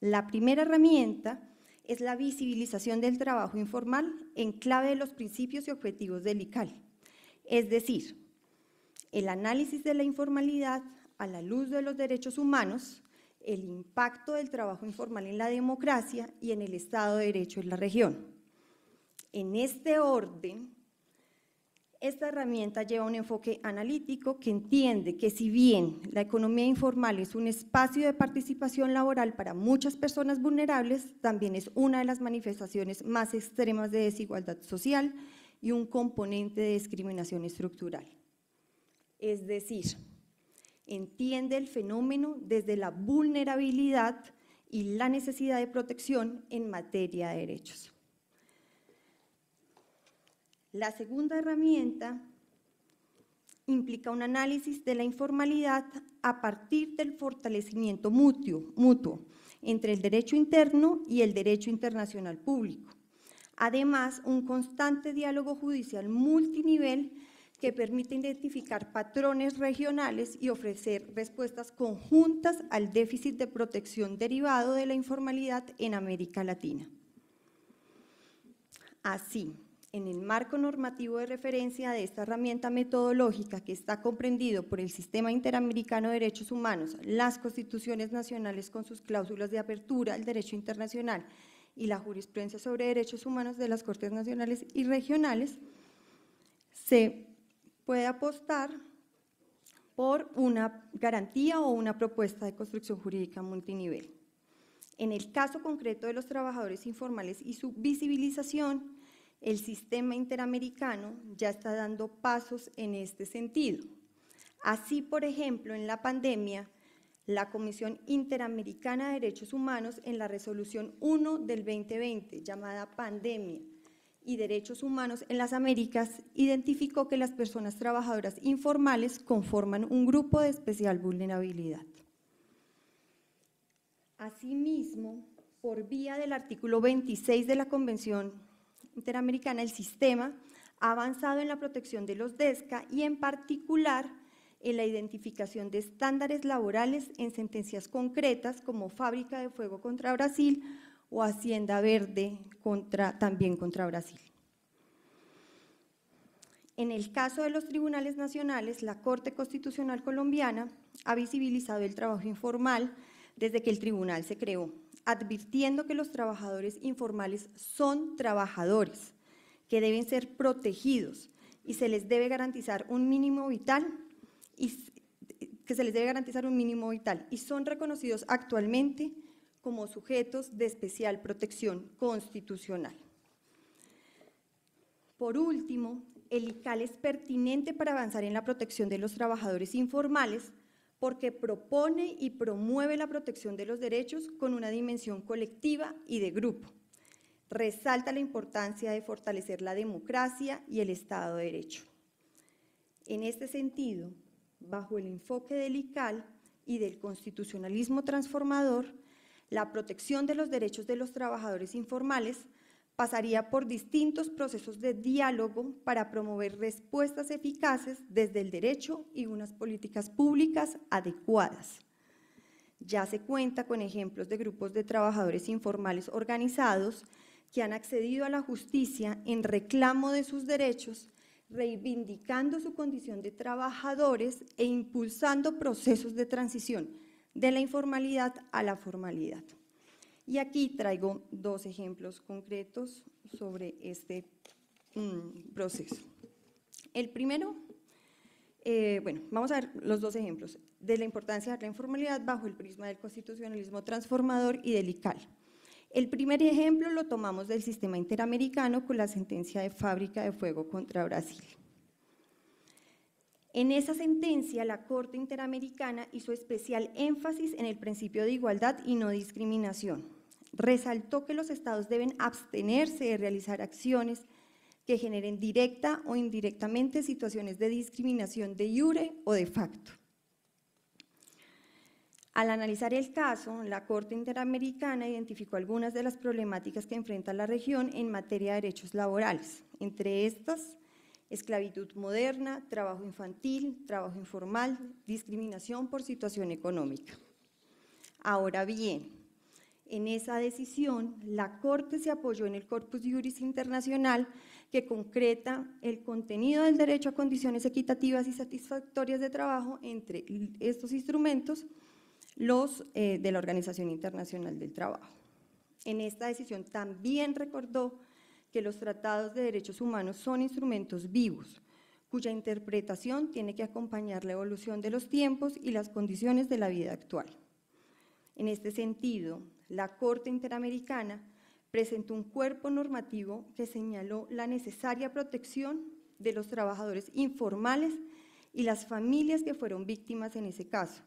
S3: La primera herramienta es la visibilización del trabajo informal en clave de los principios y objetivos del ICAL, es decir, el análisis de la informalidad a la luz de los derechos humanos, el impacto del trabajo informal en la democracia y en el Estado de Derecho en la región. En este orden, esta herramienta lleva un enfoque analítico que entiende que si bien la economía informal es un espacio de participación laboral para muchas personas vulnerables, también es una de las manifestaciones más extremas de desigualdad social y un componente de discriminación estructural. Es decir, entiende el fenómeno desde la vulnerabilidad y la necesidad de protección en materia de derechos. La segunda herramienta implica un análisis de la informalidad a partir del fortalecimiento mutuo, mutuo, entre el derecho interno y el derecho internacional público. Además, un constante diálogo judicial multinivel que permite identificar patrones regionales y ofrecer respuestas conjuntas al déficit de protección derivado de la informalidad en América Latina. Así, en el marco normativo de referencia de esta herramienta metodológica que está comprendido por el Sistema Interamericano de Derechos Humanos, las constituciones nacionales con sus cláusulas de apertura al derecho internacional y la jurisprudencia sobre derechos humanos de las Cortes Nacionales y Regionales, se puede apostar por una garantía o una propuesta de construcción jurídica multinivel. En el caso concreto de los trabajadores informales y su visibilización, el sistema interamericano ya está dando pasos en este sentido. Así, por ejemplo, en la pandemia, la Comisión Interamericana de Derechos Humanos en la resolución 1 del 2020, llamada pandemia, y Derechos Humanos en las Américas identificó que las personas trabajadoras informales conforman un grupo de especial vulnerabilidad. Asimismo, por vía del artículo 26 de la Convención Interamericana, el sistema ha avanzado en la protección de los DESCA y en particular en la identificación de estándares laborales en sentencias concretas como fábrica de fuego contra Brasil o Hacienda Verde contra, también contra Brasil. En el caso de los tribunales nacionales, la Corte Constitucional Colombiana ha visibilizado el trabajo informal desde que el tribunal se creó, advirtiendo que los trabajadores informales son trabajadores, que deben ser protegidos y se les debe garantizar un mínimo vital y que se les debe garantizar un mínimo vital y son reconocidos actualmente como sujetos de especial protección constitucional. Por último, el ICAL es pertinente para avanzar en la protección de los trabajadores informales porque propone y promueve la protección de los derechos con una dimensión colectiva y de grupo. Resalta la importancia de fortalecer la democracia y el Estado de Derecho. En este sentido, bajo el enfoque del ICAL y del constitucionalismo transformador, la protección de los derechos de los trabajadores informales pasaría por distintos procesos de diálogo para promover respuestas eficaces desde el derecho y unas políticas públicas adecuadas. Ya se cuenta con ejemplos de grupos de trabajadores informales organizados que han accedido a la justicia en reclamo de sus derechos, reivindicando su condición de trabajadores e impulsando procesos de transición de la informalidad a la formalidad. Y aquí traigo dos ejemplos concretos sobre este mm, proceso. El primero, eh, bueno, vamos a ver los dos ejemplos de la importancia de la informalidad bajo el prisma del constitucionalismo transformador y del El primer ejemplo lo tomamos del sistema interamericano con la sentencia de fábrica de fuego contra Brasil. En esa sentencia, la Corte Interamericana hizo especial énfasis en el principio de igualdad y no discriminación. Resaltó que los estados deben abstenerse de realizar acciones que generen directa o indirectamente situaciones de discriminación de iure o de facto. Al analizar el caso, la Corte Interamericana identificó algunas de las problemáticas que enfrenta la región en materia de derechos laborales. Entre estas, esclavitud moderna, trabajo infantil, trabajo informal, discriminación por situación económica. Ahora bien, en esa decisión, la Corte se apoyó en el Corpus Juris Internacional que concreta el contenido del derecho a condiciones equitativas y satisfactorias de trabajo entre estos instrumentos, los eh, de la Organización Internacional del Trabajo. En esta decisión también recordó que los tratados de derechos humanos son instrumentos vivos, cuya interpretación tiene que acompañar la evolución de los tiempos y las condiciones de la vida actual. En este sentido, la Corte Interamericana presentó un cuerpo normativo que señaló la necesaria protección de los trabajadores informales y las familias que fueron víctimas en ese caso,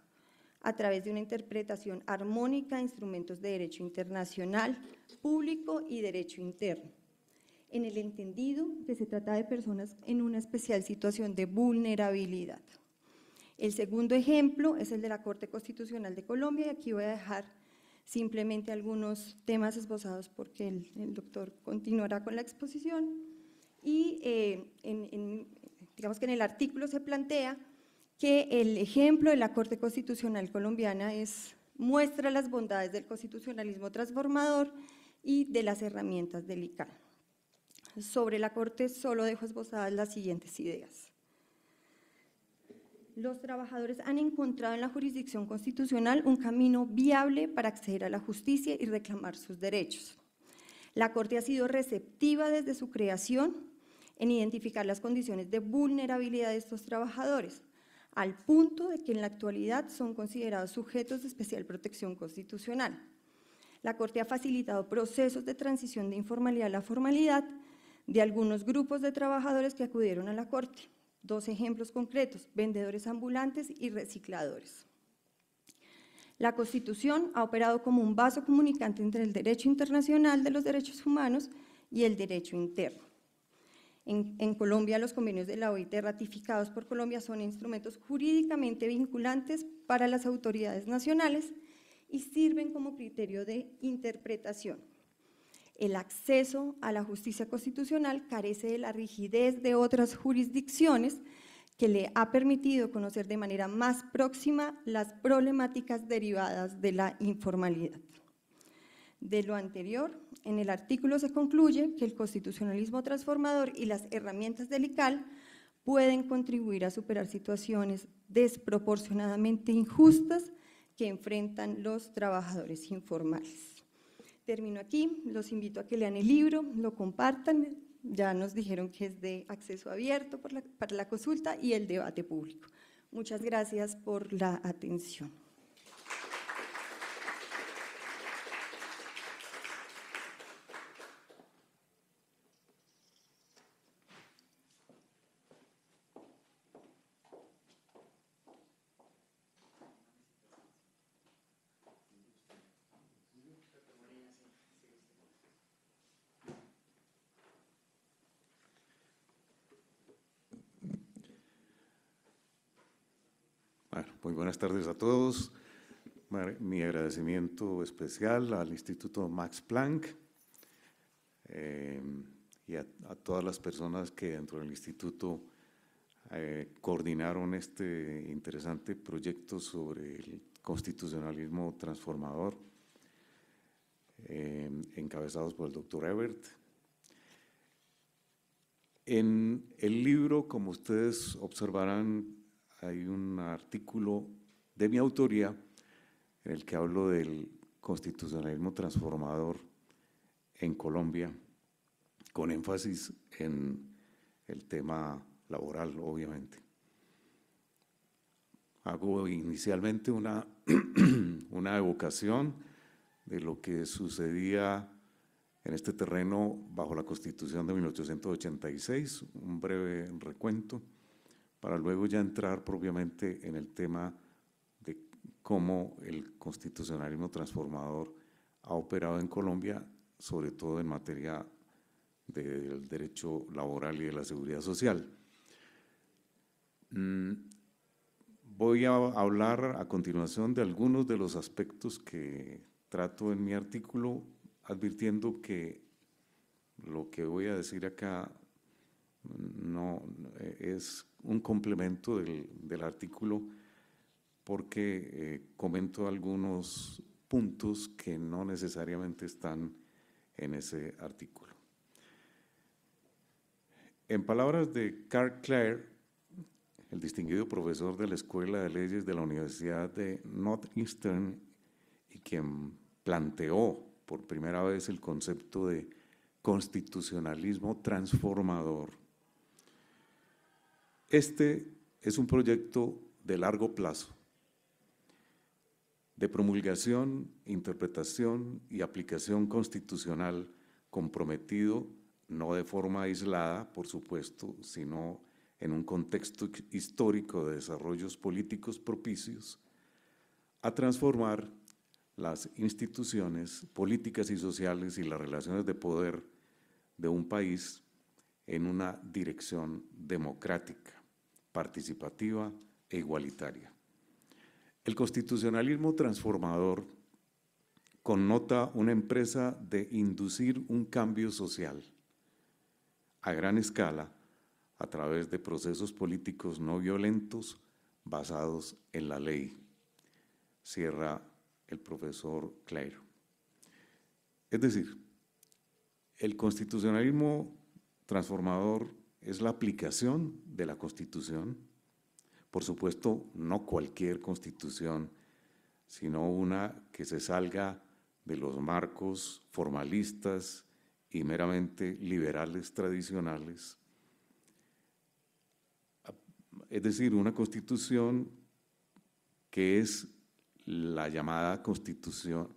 S3: a través de una interpretación armónica de instrumentos de derecho internacional, público y derecho interno en el entendido que se trata de personas en una especial situación de vulnerabilidad. El segundo ejemplo es el de la Corte Constitucional de Colombia y aquí voy a dejar simplemente algunos temas esbozados porque el, doctor continuará con la exposición. Y eh, digamos que en el artículo se plantea que el ejemplo de la Corte Constitucional colombiana es, muestra las bondades del constitucionalismo transformador y de las herramientas del ICANN sobre la Corte solo dejo esbozadas las siguientes ideas. Los trabajadores han encontrado en la jurisdicción constitucional un camino viable para acceder a la justicia y reclamar sus derechos. La Corte ha sido receptiva desde su creación en identificar las condiciones de vulnerabilidad de estos trabajadores, al punto de que en la actualidad son considerados sujetos de especial protección constitucional. La Corte ha facilitado procesos de transición de informalidad a la formalidad de algunos grupos de trabajadores que acudieron a la Corte. Dos ejemplos concretos, vendedores ambulantes y recicladores. La Constitución ha operado como un vaso comunicante entre el derecho internacional de los derechos humanos y el derecho interno. En, Colombia, los convenios de la OIT ratificados por Colombia son instrumentos jurídicamente vinculantes para las autoridades nacionales y sirven como criterio de interpretación. El acceso a la justicia constitucional carece de la rigidez de otras jurisdicciones que le ha permitido conocer de manera más próxima las problemáticas derivadas de la informalidad. De lo anterior, en el artículo se concluye que el constitucionalismo transformador y las herramientas del ICAL pueden contribuir a superar situaciones desproporcionadamente injustas que enfrentan los trabajadores informales. Termino aquí, los invito a que lean el libro, lo compartan, ya nos dijeron que es de acceso abierto para la, consulta y el debate público. Muchas gracias por la atención.
S4: muy buenas tardes a todos. Mi agradecimiento especial al Instituto Max Planck eh, y a, todas las personas que dentro del instituto eh, coordinaron este interesante proyecto sobre el constitucionalismo transformador, eh, encabezados por el doctor Ebert. En el libro, como ustedes observarán, hay un artículo de mi autoría en el que hablo del constitucionalismo transformador en Colombia, con énfasis en el tema laboral, obviamente. Hago inicialmente una, evocación de lo que sucedía en este terreno bajo la Constitución de 1886, un breve recuento para luego ya entrar propiamente en el tema de cómo el constitucionalismo transformador ha operado en Colombia, sobre todo en materia del derecho laboral y de la seguridad social. Mm, voy a hablar a continuación de algunos de los aspectos que trato en mi artículo, advirtiendo que lo que voy a decir acá no eh, es un complemento del, artículo porque eh, comento algunos puntos que no necesariamente están en ese artículo. En palabras de Carl Clare, el distinguido profesor de la Escuela de Leyes de la Universidad de Northeastern y quien planteó por primera vez el concepto de constitucionalismo transformador, este es un proyecto de largo plazo, de promulgación, interpretación y aplicación constitucional comprometido no de forma aislada, por supuesto, sino en un contexto histórico de desarrollos políticos propicios, a transformar las instituciones políticas y sociales y las relaciones de poder de un país en una dirección democrática participativa e igualitaria. El constitucionalismo transformador connota una empresa de inducir un cambio social a gran escala a través de procesos políticos no violentos basados en la ley. Cierra el profesor Clairo. Es decir, el constitucionalismo transformador es la aplicación de la Constitución. Por supuesto, no cualquier Constitución, sino una que se salga de los marcos formalistas y meramente liberales tradicionales. Es decir, una constitución que es la llamada constitución,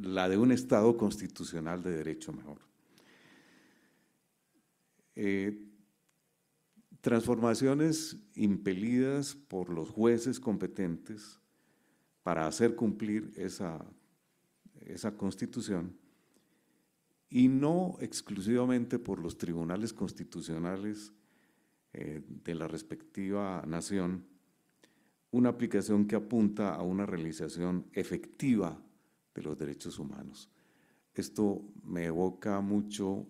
S4: la de un Estado constitucional de derecho mejor. Eh, Transformaciones impelidas por los jueces competentes para hacer cumplir esa, esa constitución y no exclusivamente por los tribunales constitucionales eh, de la respectiva nación, una aplicación que apunta a una realización efectiva de los derechos humanos. Esto me evoca mucho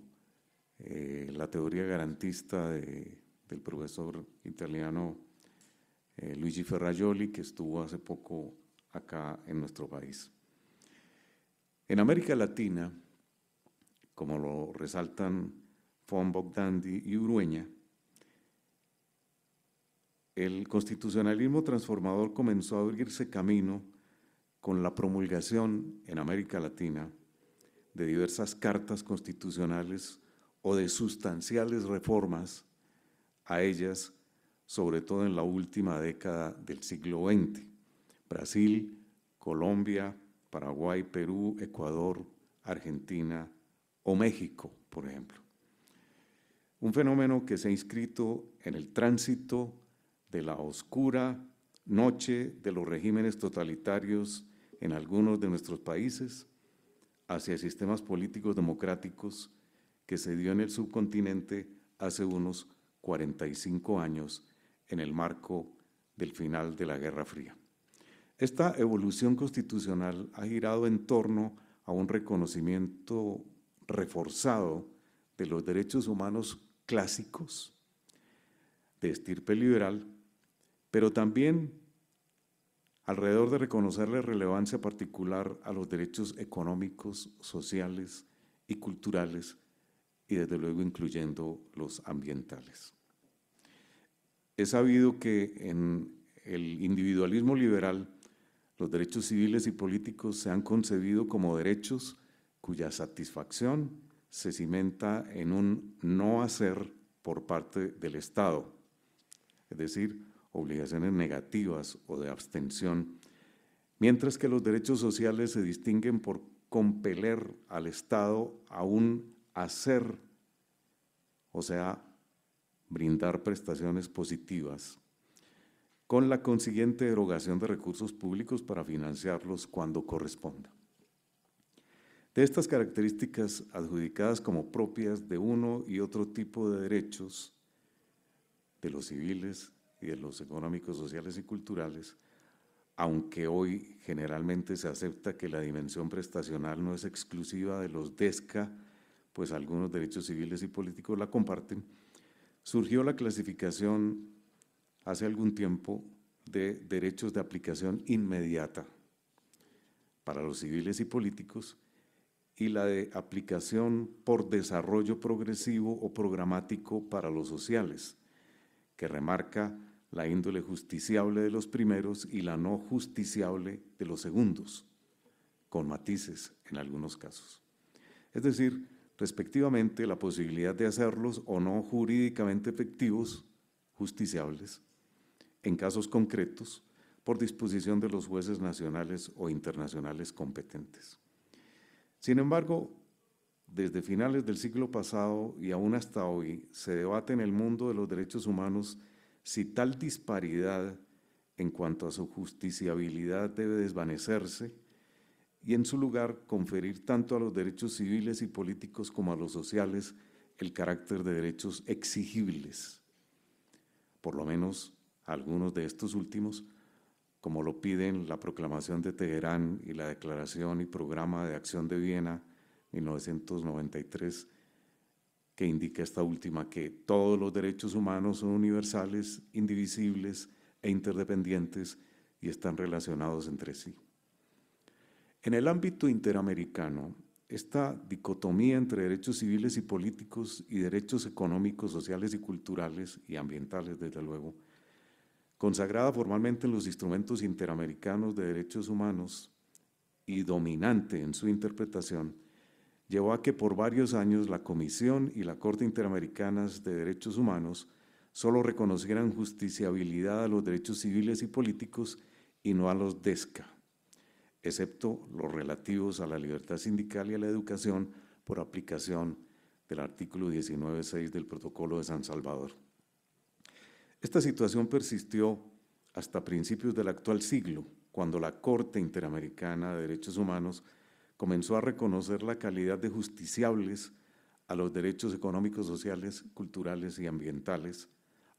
S4: eh, la teoría garantista de del profesor italiano eh, Luigi Ferrajoli, que estuvo hace poco acá en nuestro país. En América Latina, como lo resaltan von Bogdandi y Urueña, el constitucionalismo transformador comenzó a abrirse camino con la promulgación en América Latina de diversas cartas constitucionales o de sustanciales reformas a ellas, sobre todo en la última década del siglo XX. Brasil, Colombia, Paraguay, Perú, Ecuador, Argentina o México, por ejemplo. Un fenómeno que se ha inscrito en el tránsito de la oscura noche de los regímenes totalitarios en algunos de nuestros países hacia sistemas políticos democráticos que se dio en el subcontinente hace unos 45 años en el marco del final de la Guerra Fría. Esta evolución constitucional ha girado en torno a un reconocimiento reforzado de los derechos humanos clásicos de estirpe liberal, pero también alrededor de reconocerle relevancia particular a los derechos económicos, sociales y culturales y desde luego incluyendo los ambientales. Es sabido que en el individualismo liberal los derechos civiles y políticos se han concebido como derechos cuya satisfacción se cimenta en un no hacer por parte del Estado, es decir, obligaciones negativas o de abstención, mientras que los derechos sociales se distinguen por compeler al Estado a un hacer, o sea, brindar prestaciones positivas, con la consiguiente erogación de recursos públicos para financiarlos cuando corresponda. De estas características adjudicadas como propias de uno y otro tipo de derechos, de los civiles y de los económicos, sociales y culturales, aunque hoy generalmente se acepta que la dimensión prestacional no es exclusiva de los DESCA, pues algunos derechos civiles y políticos la comparten, surgió la clasificación hace algún tiempo de derechos de aplicación inmediata para los civiles y políticos y la de aplicación por desarrollo progresivo o programático para los sociales, que remarca la índole justiciable de los primeros y la no justiciable de los segundos, con matices en algunos casos. Es decir, respectivamente la posibilidad de hacerlos o no jurídicamente efectivos, justiciables, en casos concretos, por disposición de los jueces nacionales o internacionales competentes. Sin embargo, desde finales del siglo pasado y aún hasta hoy se debate en el mundo de los derechos humanos si tal disparidad en cuanto a su justiciabilidad debe desvanecerse y en su lugar conferir tanto a los derechos civiles y políticos como a los sociales el carácter de derechos exigibles, por lo menos algunos de estos últimos, como lo piden la Proclamación de Teherán y la Declaración y Programa de Acción de Viena 1993, que indica esta última que todos los derechos humanos son universales, indivisibles e interdependientes y están relacionados entre sí. En el ámbito interamericano, esta dicotomía entre derechos civiles y políticos y derechos económicos, sociales y culturales y ambientales, desde luego, consagrada formalmente en los instrumentos interamericanos de derechos humanos y dominante en su interpretación, llevó a que por varios años la Comisión y la Corte Interamericana de Derechos Humanos solo reconocieran justiciabilidad a los derechos civiles y políticos y no a los DESCA, excepto los relativos a la libertad sindical y a la educación por aplicación del artículo 19.6 del Protocolo de San Salvador. Esta situación persistió hasta principios del actual siglo, cuando la Corte Interamericana de Derechos Humanos comenzó a reconocer la calidad de justiciables a los derechos económicos, sociales, culturales y ambientales,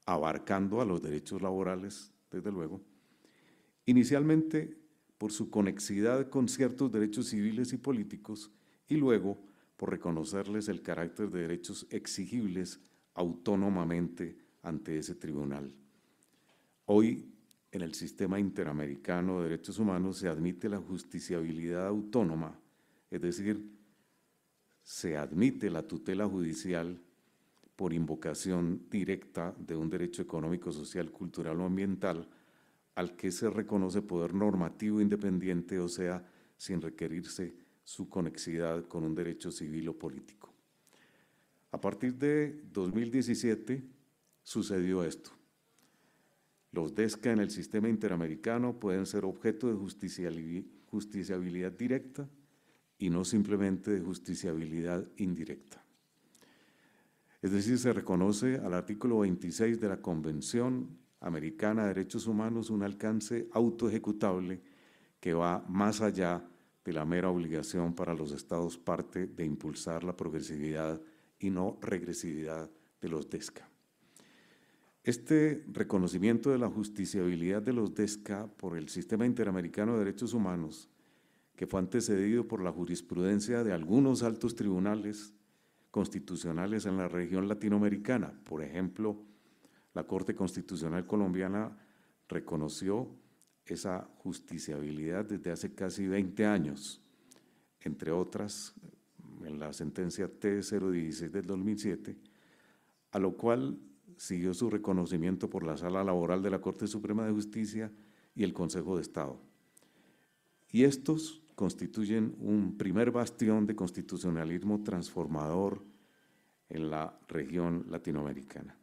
S4: abarcando a los derechos laborales, desde luego. Inicialmente por su conexidad con ciertos derechos civiles y políticos y luego por reconocerles el carácter de derechos exigibles autónomamente ante ese tribunal. Hoy, en el sistema interamericano de derechos humanos se admite la justiciabilidad autónoma, es decir, se admite la tutela judicial por invocación directa de un derecho económico, social, cultural o ambiental al que se reconoce poder normativo independiente, o sea, sin requerirse su conexidad con un derecho civil o político. A partir de 2017 sucedió esto. Los DESCA en el sistema interamericano pueden ser objeto de justiciabilidad directa y no simplemente de justiciabilidad indirecta. Es decir, se reconoce al artículo 26 de la Convención Americana de Derechos Humanos un alcance autoejecutable que va más allá de la mera obligación para los estados parte de impulsar la progresividad y no regresividad de los DESCA. Este reconocimiento de la justiciabilidad de los DESCA por el Sistema Interamericano de Derechos Humanos, que fue antecedido por la jurisprudencia de algunos altos tribunales constitucionales en la región latinoamericana, por ejemplo, la Corte Constitucional Colombiana reconoció esa justiciabilidad desde hace casi 20 años, entre otras, en la sentencia T016 del 2007, a lo cual siguió su reconocimiento por la Sala Laboral de la Corte Suprema de Justicia y el Consejo de Estado. Y estos constituyen un primer bastión de constitucionalismo transformador en la región latinoamericana.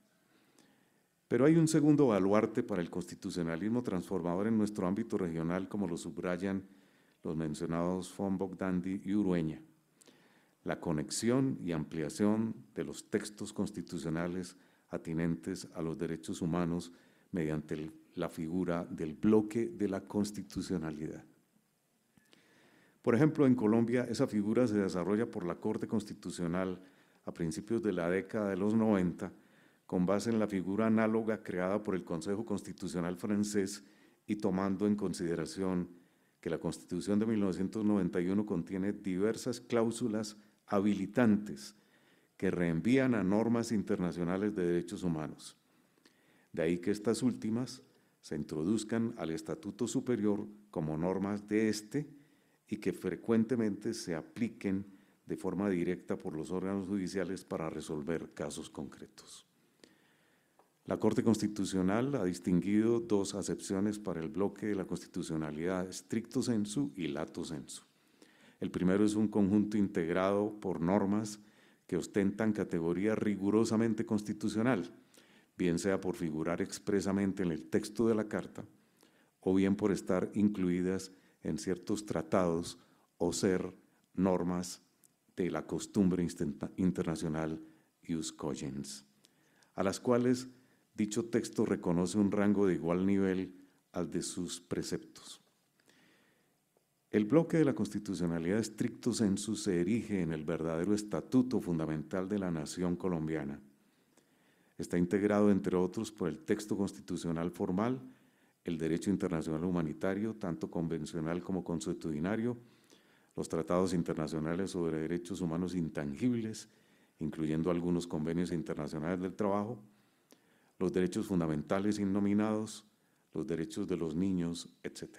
S4: Pero hay un segundo baluarte para el constitucionalismo transformador en nuestro ámbito regional, como lo subrayan los mencionados von dandy y Urueña, la conexión y ampliación de los textos constitucionales atinentes a los derechos humanos mediante la figura del bloque de la constitucionalidad. Por ejemplo, en Colombia esa figura se desarrolla por la Corte Constitucional a principios de la década de los 90 con base en la figura análoga creada por el Consejo Constitucional francés y tomando en consideración que la Constitución de 1991 contiene diversas cláusulas habilitantes que reenvían a normas internacionales de derechos humanos. De ahí que estas últimas se introduzcan al Estatuto Superior como normas de este y que frecuentemente se apliquen de forma directa por los órganos judiciales para resolver casos concretos. La Corte Constitucional ha distinguido dos acepciones para el bloque de la constitucionalidad, stricto sensu y lato sensu. El primero es un conjunto integrado por normas que ostentan categoría rigurosamente constitucional, bien sea por figurar expresamente en el texto de la Carta o bien por estar incluidas en ciertos tratados o ser normas de la costumbre internacional ius cogens, a las cuales Dicho texto reconoce un rango de igual nivel al de sus preceptos. El bloque de la constitucionalidad estricto sensu se erige en el verdadero estatuto fundamental de la nación colombiana. Está integrado, entre otros, por el texto constitucional formal, el derecho internacional humanitario, tanto convencional como consuetudinario, los tratados internacionales sobre derechos humanos intangibles, incluyendo algunos convenios internacionales del trabajo, los derechos fundamentales innominados, los derechos de los niños, etc.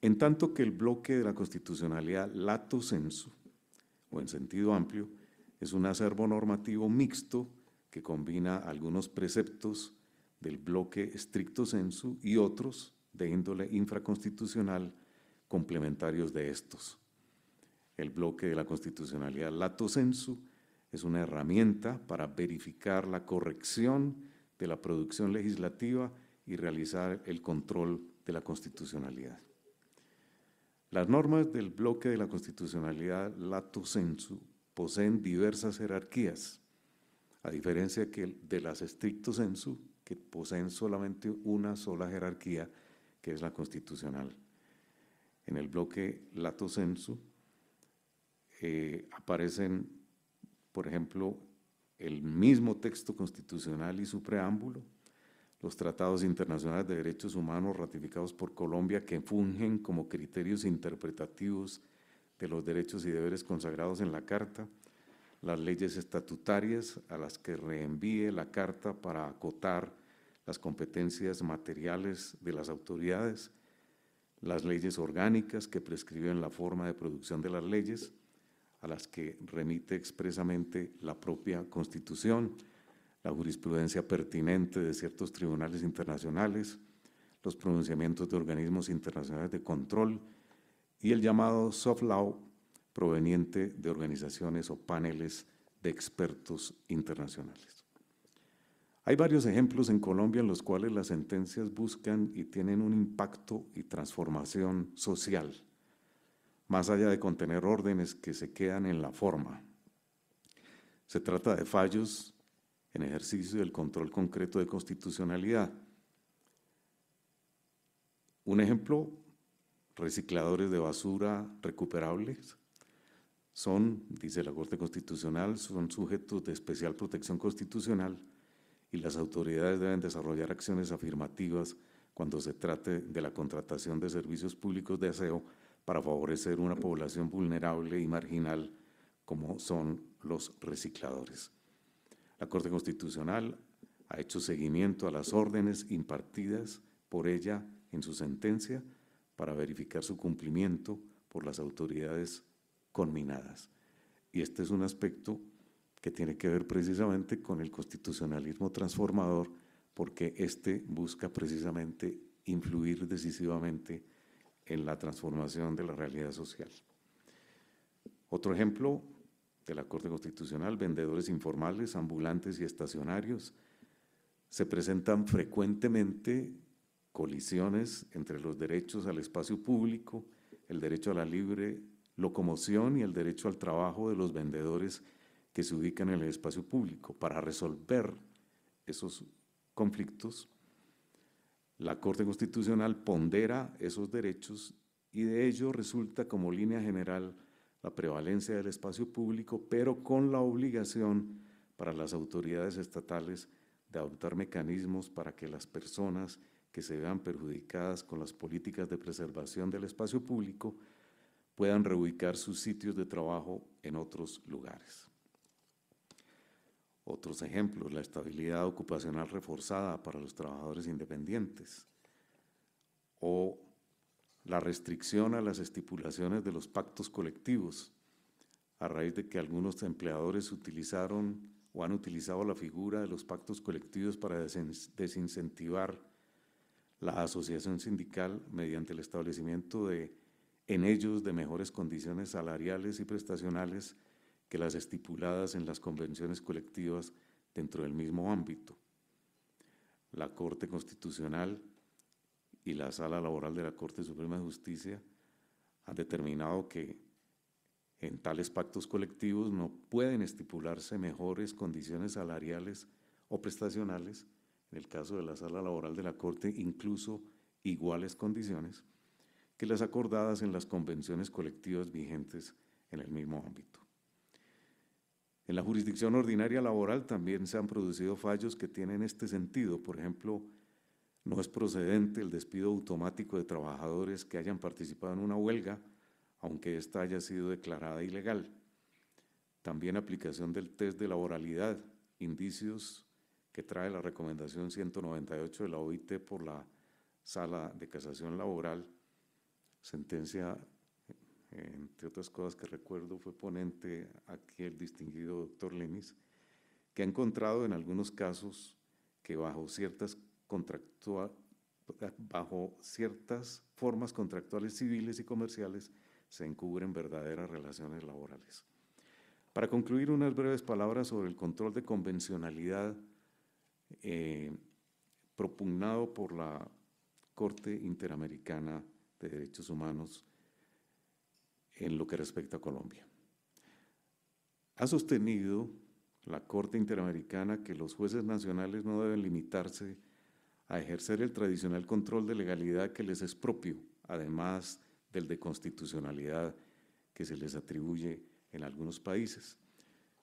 S4: En tanto que el bloque de la constitucionalidad lato sensu, o en sentido amplio, es un acervo normativo mixto que combina algunos preceptos del bloque estricto sensu y otros de índole infraconstitucional complementarios de estos. El bloque de la constitucionalidad lato sensu es una herramienta para verificar la corrección de la producción legislativa y realizar el control de la constitucionalidad. Las normas del bloque de la constitucionalidad lato sensu poseen diversas jerarquías, a diferencia de las estricto sensu, que poseen solamente una sola jerarquía, que es la constitucional. En el bloque lato sensu eh, aparecen por ejemplo, el mismo texto constitucional y su preámbulo, los tratados internacionales de derechos humanos ratificados por Colombia que fungen como criterios interpretativos de los derechos y deberes consagrados en la Carta, las leyes estatutarias a las que reenvíe la Carta para acotar las competencias materiales de las autoridades, las leyes orgánicas que prescriben la forma de producción de las leyes, a las que remite expresamente la propia Constitución, la jurisprudencia pertinente de ciertos tribunales internacionales, los pronunciamientos de organismos internacionales de control y el llamado soft law proveniente de organizaciones o paneles de expertos internacionales. Hay varios ejemplos en Colombia en los cuales las sentencias buscan y tienen un impacto y transformación social más allá de contener órdenes que se quedan en la forma. Se trata de fallos en ejercicio del control concreto de constitucionalidad. Un ejemplo, recicladores de basura recuperables son, dice la Corte Constitucional, son sujetos de especial protección constitucional y las autoridades deben desarrollar acciones afirmativas cuando se trate de la contratación de servicios públicos de aseo para favorecer una población vulnerable y marginal como son los recicladores. La Corte Constitucional ha hecho seguimiento a las órdenes impartidas por ella en su sentencia para verificar su cumplimiento por las autoridades conminadas. Y este es un aspecto que tiene que ver precisamente con el constitucionalismo transformador, porque éste busca precisamente influir decisivamente en la transformación de la realidad social. Otro ejemplo de la Corte Constitucional, vendedores informales, ambulantes y estacionarios, se presentan frecuentemente colisiones entre los derechos al espacio público, el derecho a la libre locomoción y el derecho al trabajo de los vendedores que se ubican en el espacio público. Para resolver esos conflictos, la Corte Constitucional pondera esos derechos y de ello resulta como línea general la prevalencia del espacio público, pero con la obligación para las autoridades estatales de adoptar mecanismos para que las personas que se vean perjudicadas con las políticas de preservación del espacio público puedan reubicar sus sitios de trabajo en otros lugares. Otros ejemplos, la estabilidad ocupacional reforzada para los trabajadores independientes o la restricción a las estipulaciones de los pactos colectivos a raíz de que algunos empleadores utilizaron o han utilizado la figura de los pactos colectivos para desincentivar la asociación sindical mediante el establecimiento de en ellos de mejores condiciones salariales y prestacionales que las estipuladas en las convenciones colectivas dentro del mismo ámbito. La Corte Constitucional y la Sala Laboral de la Corte Suprema de Justicia han determinado que en tales pactos colectivos no pueden estipularse mejores condiciones salariales o prestacionales, en el caso de la Sala Laboral de la Corte incluso iguales condiciones, que las acordadas en las convenciones colectivas vigentes en el mismo ámbito. En la jurisdicción ordinaria laboral también se han producido fallos que tienen este sentido. Por ejemplo, no es procedente el despido automático de trabajadores que hayan participado en una huelga, aunque ésta haya sido declarada ilegal. También aplicación del test de laboralidad, indicios que trae la recomendación 198 de la OIT por la Sala de Casación Laboral, sentencia entre otras cosas que recuerdo, fue ponente aquí el distinguido doctor Lenis, que ha encontrado en algunos casos que bajo ciertas, bajo ciertas formas contractuales civiles y comerciales se encubren verdaderas relaciones laborales. Para concluir, unas breves palabras sobre el control de convencionalidad eh, propugnado por la Corte Interamericana de Derechos Humanos en lo que respecta a Colombia. Ha sostenido la Corte Interamericana que los jueces nacionales no deben limitarse a ejercer el tradicional control de legalidad que les es propio, además del de constitucionalidad que se les atribuye en algunos países,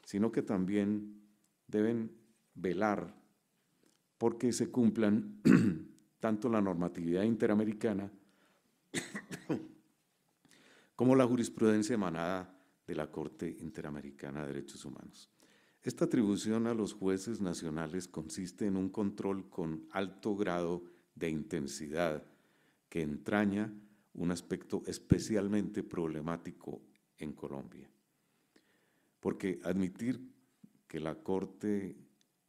S4: sino que también deben velar porque se cumplan tanto la normatividad interamericana como la jurisprudencia emanada de la Corte Interamericana de Derechos Humanos. Esta atribución a los jueces nacionales consiste en un control con alto grado de intensidad que entraña un aspecto especialmente problemático en Colombia. Porque admitir que la Corte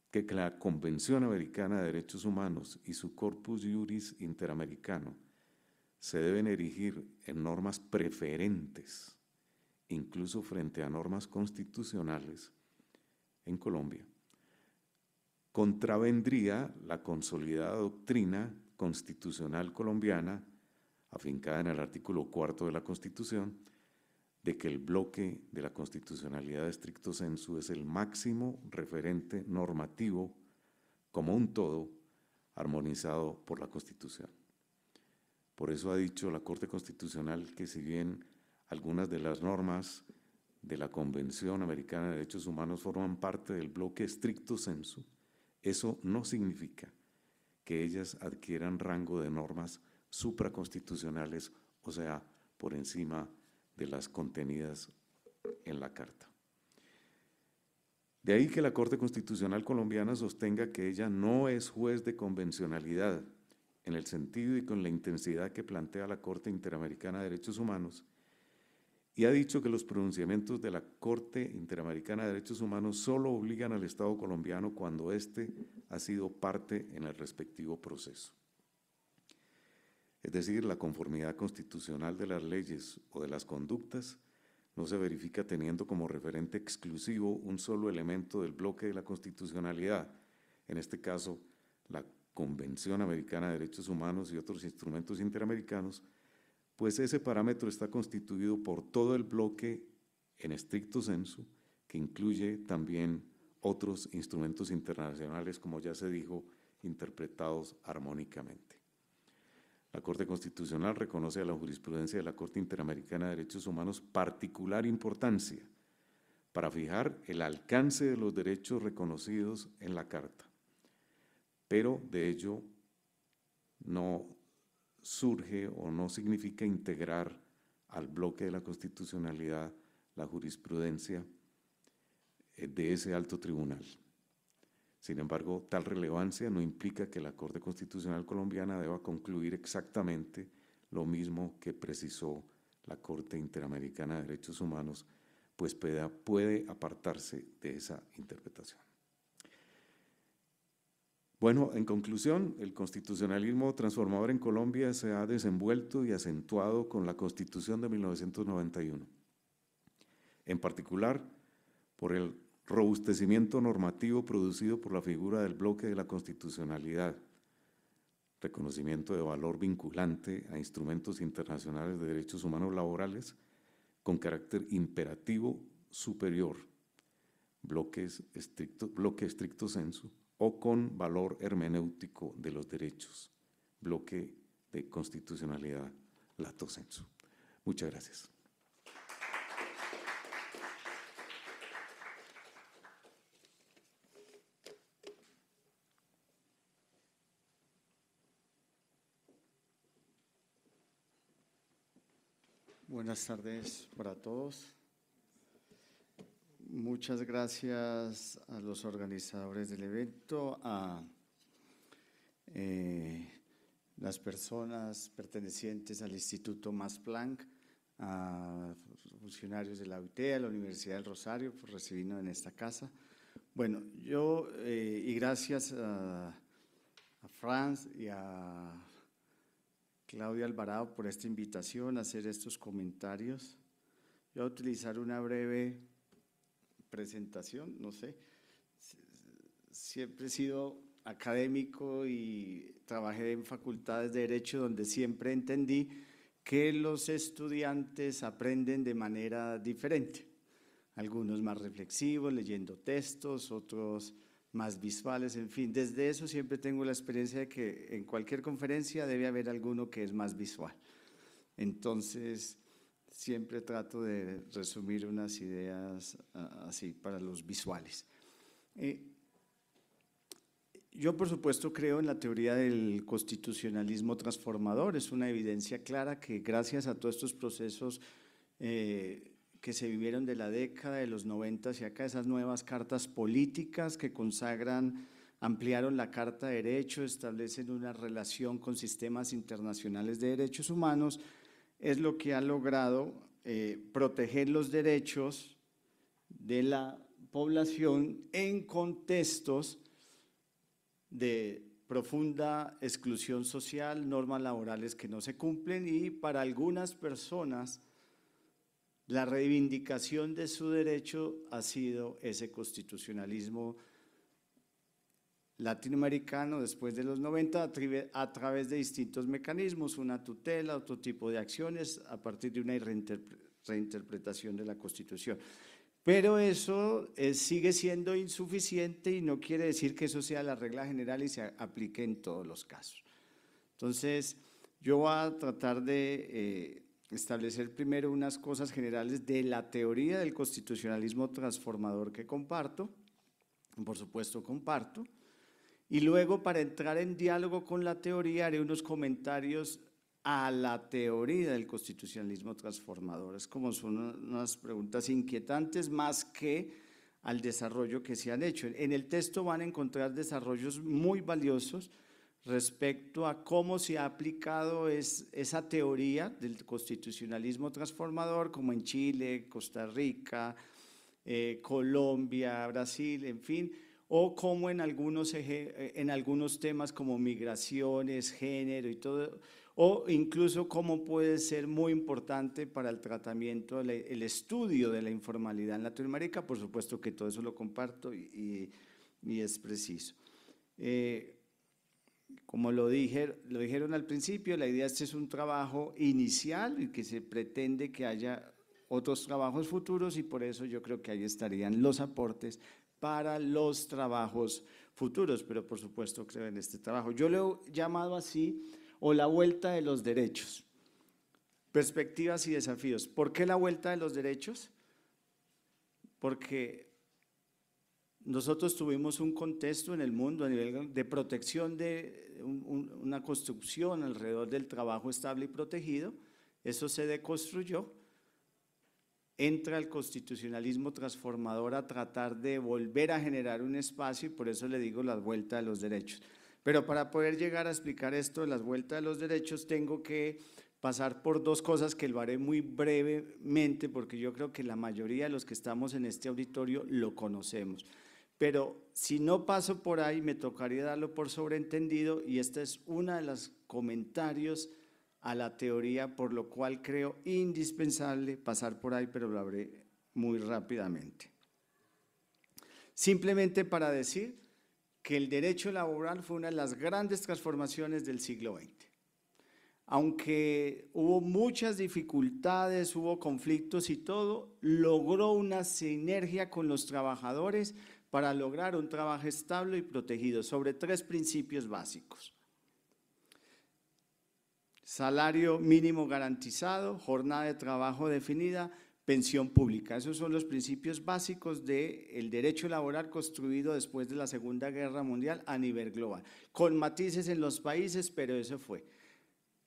S4: que la Convención Americana de Derechos Humanos y su Corpus Juris Interamericano se deben erigir en normas preferentes, incluso frente a normas constitucionales en Colombia, contravendría la consolidada doctrina constitucional colombiana, afincada en el artículo cuarto de la Constitución, de que el bloque de la constitucionalidad estricto sensu es el máximo referente normativo como un todo armonizado por la Constitución. Por eso ha dicho la Corte Constitucional que si bien algunas de las normas de la Convención Americana de Derechos Humanos forman parte del bloque estricto censo, eso no significa que ellas adquieran rango de normas supraconstitucionales, o sea, por encima de las contenidas en la Carta. De ahí que la Corte Constitucional colombiana sostenga que ella no es juez de convencionalidad, en el sentido y con la intensidad que plantea la Corte Interamericana de Derechos Humanos, y ha dicho que los pronunciamientos de la Corte Interamericana de Derechos Humanos solo obligan al Estado colombiano cuando éste ha sido parte en el respectivo proceso. Es decir, la conformidad constitucional de las leyes o de las conductas no se verifica teniendo como referente exclusivo un solo elemento del bloque de la constitucionalidad, en este caso la Convención Americana de Derechos Humanos y otros instrumentos interamericanos, pues ese parámetro está constituido por todo el bloque en estricto censo, que incluye también otros instrumentos internacionales, como ya se dijo, interpretados armónicamente. La Corte Constitucional reconoce a la jurisprudencia de la Corte Interamericana de Derechos Humanos particular importancia para fijar el alcance de los derechos reconocidos en la Carta pero de ello no surge o no significa integrar al bloque de la constitucionalidad la jurisprudencia eh, de ese alto tribunal. Sin embargo, tal relevancia no implica que la Corte Constitucional Colombiana deba concluir exactamente lo mismo que precisó la Corte Interamericana de Derechos Humanos, pues puede apartarse de esa interpretación. Bueno, en conclusión, el constitucionalismo transformador en Colombia se ha desenvuelto y acentuado con la Constitución de 1991. En particular, por el robustecimiento normativo producido por la figura del bloque de la constitucionalidad, reconocimiento de valor vinculante a instrumentos internacionales de derechos humanos laborales con carácter imperativo superior, bloque estricto censo, o con valor hermenéutico de los derechos. Bloque de constitucionalidad lato sensu. Muchas gracias.
S5: Buenas tardes para todos. Muchas gracias a los organizadores del evento, a eh, las personas pertenecientes al Instituto Max Planck, a funcionarios de la UIT, a la Universidad del Rosario por recibirnos en esta casa. Bueno, yo eh, y gracias a, a Franz y a Claudia Alvarado por esta invitación a hacer estos comentarios. Yo voy a utilizar una breve presentación, no sé. Siempre he sido académico y trabajé en facultades de derecho donde siempre entendí que los estudiantes aprenden de manera diferente. Algunos más reflexivos, leyendo textos, otros más visuales, en fin. Desde eso siempre tengo la experiencia de que en cualquier conferencia debe haber alguno que es más visual. Entonces, siempre trato de resumir unas ideas así para los visuales. Eh, yo, por supuesto, creo en la teoría del constitucionalismo transformador. Es una evidencia clara que gracias a todos estos procesos eh, que se vivieron de la década de los 90 y acá, esas nuevas cartas políticas que consagran, ampliaron la Carta de Derechos, establecen una relación con sistemas internacionales de derechos humanos, es lo que ha logrado eh, proteger los derechos de la población en contextos de profunda exclusión social, normas laborales que no se cumplen y para algunas personas la reivindicación de su derecho ha sido ese constitucionalismo latinoamericano después de los 90 a través de distintos mecanismos, una tutela, otro tipo de acciones, a partir de una reinterpretación de la Constitución. Pero eso eh, sigue siendo insuficiente y no quiere decir que eso sea la regla general y se aplique en todos los casos. Entonces, yo voy a tratar de eh, establecer primero unas cosas generales de la teoría del constitucionalismo transformador que comparto, por supuesto comparto, y luego para entrar en diálogo con la teoría haré unos comentarios a la teoría del constitucionalismo transformador. Es como son unas preguntas inquietantes más que al desarrollo que se han hecho. En el texto van a encontrar desarrollos muy valiosos respecto a cómo se ha aplicado es, esa teoría del constitucionalismo transformador, como en Chile, Costa Rica, eh, Colombia, Brasil, en fin o como en algunos, eh, en algunos temas como migraciones, género y todo, o incluso cómo puede ser muy importante para el tratamiento, el estudio de la informalidad en Latinoamérica, por supuesto que todo eso lo comparto y, y, es preciso. Eh, como lo, dije, lo dijeron al principio, la idea es que es un trabajo inicial y que se pretende que haya otros trabajos futuros y por eso yo creo que ahí estarían los aportes para los trabajos futuros, pero por supuesto creo en este trabajo. Yo lo he llamado así o la vuelta de los derechos, perspectivas y desafíos. ¿Por qué la vuelta de los derechos? Porque nosotros tuvimos un contexto en el mundo a nivel de protección de una construcción alrededor del trabajo estable y protegido, eso se deconstruyó entra el constitucionalismo transformador a tratar de volver a generar un espacio y por eso le digo las vueltas a los derechos. Pero para poder llegar a explicar esto de las vueltas de los derechos tengo que pasar por dos cosas que lo haré muy brevemente porque yo creo que la mayoría de los que estamos en este auditorio lo conocemos. Pero si no paso por ahí me tocaría darlo por sobreentendido y este es uno de los comentarios a la teoría, por lo cual creo indispensable pasar por ahí, pero lo habré muy rápidamente. Simplemente para decir que el derecho laboral fue una de las grandes transformaciones del siglo XX. Aunque hubo muchas dificultades, hubo conflictos y todo, logró una sinergia con los trabajadores para lograr un trabajo estable y protegido sobre tres principios básicos salario mínimo garantizado, jornada de trabajo definida, pensión pública. Esos son los principios básicos del derecho laboral construido después de la Segunda Guerra Mundial a nivel global, con matices en los países, pero eso fue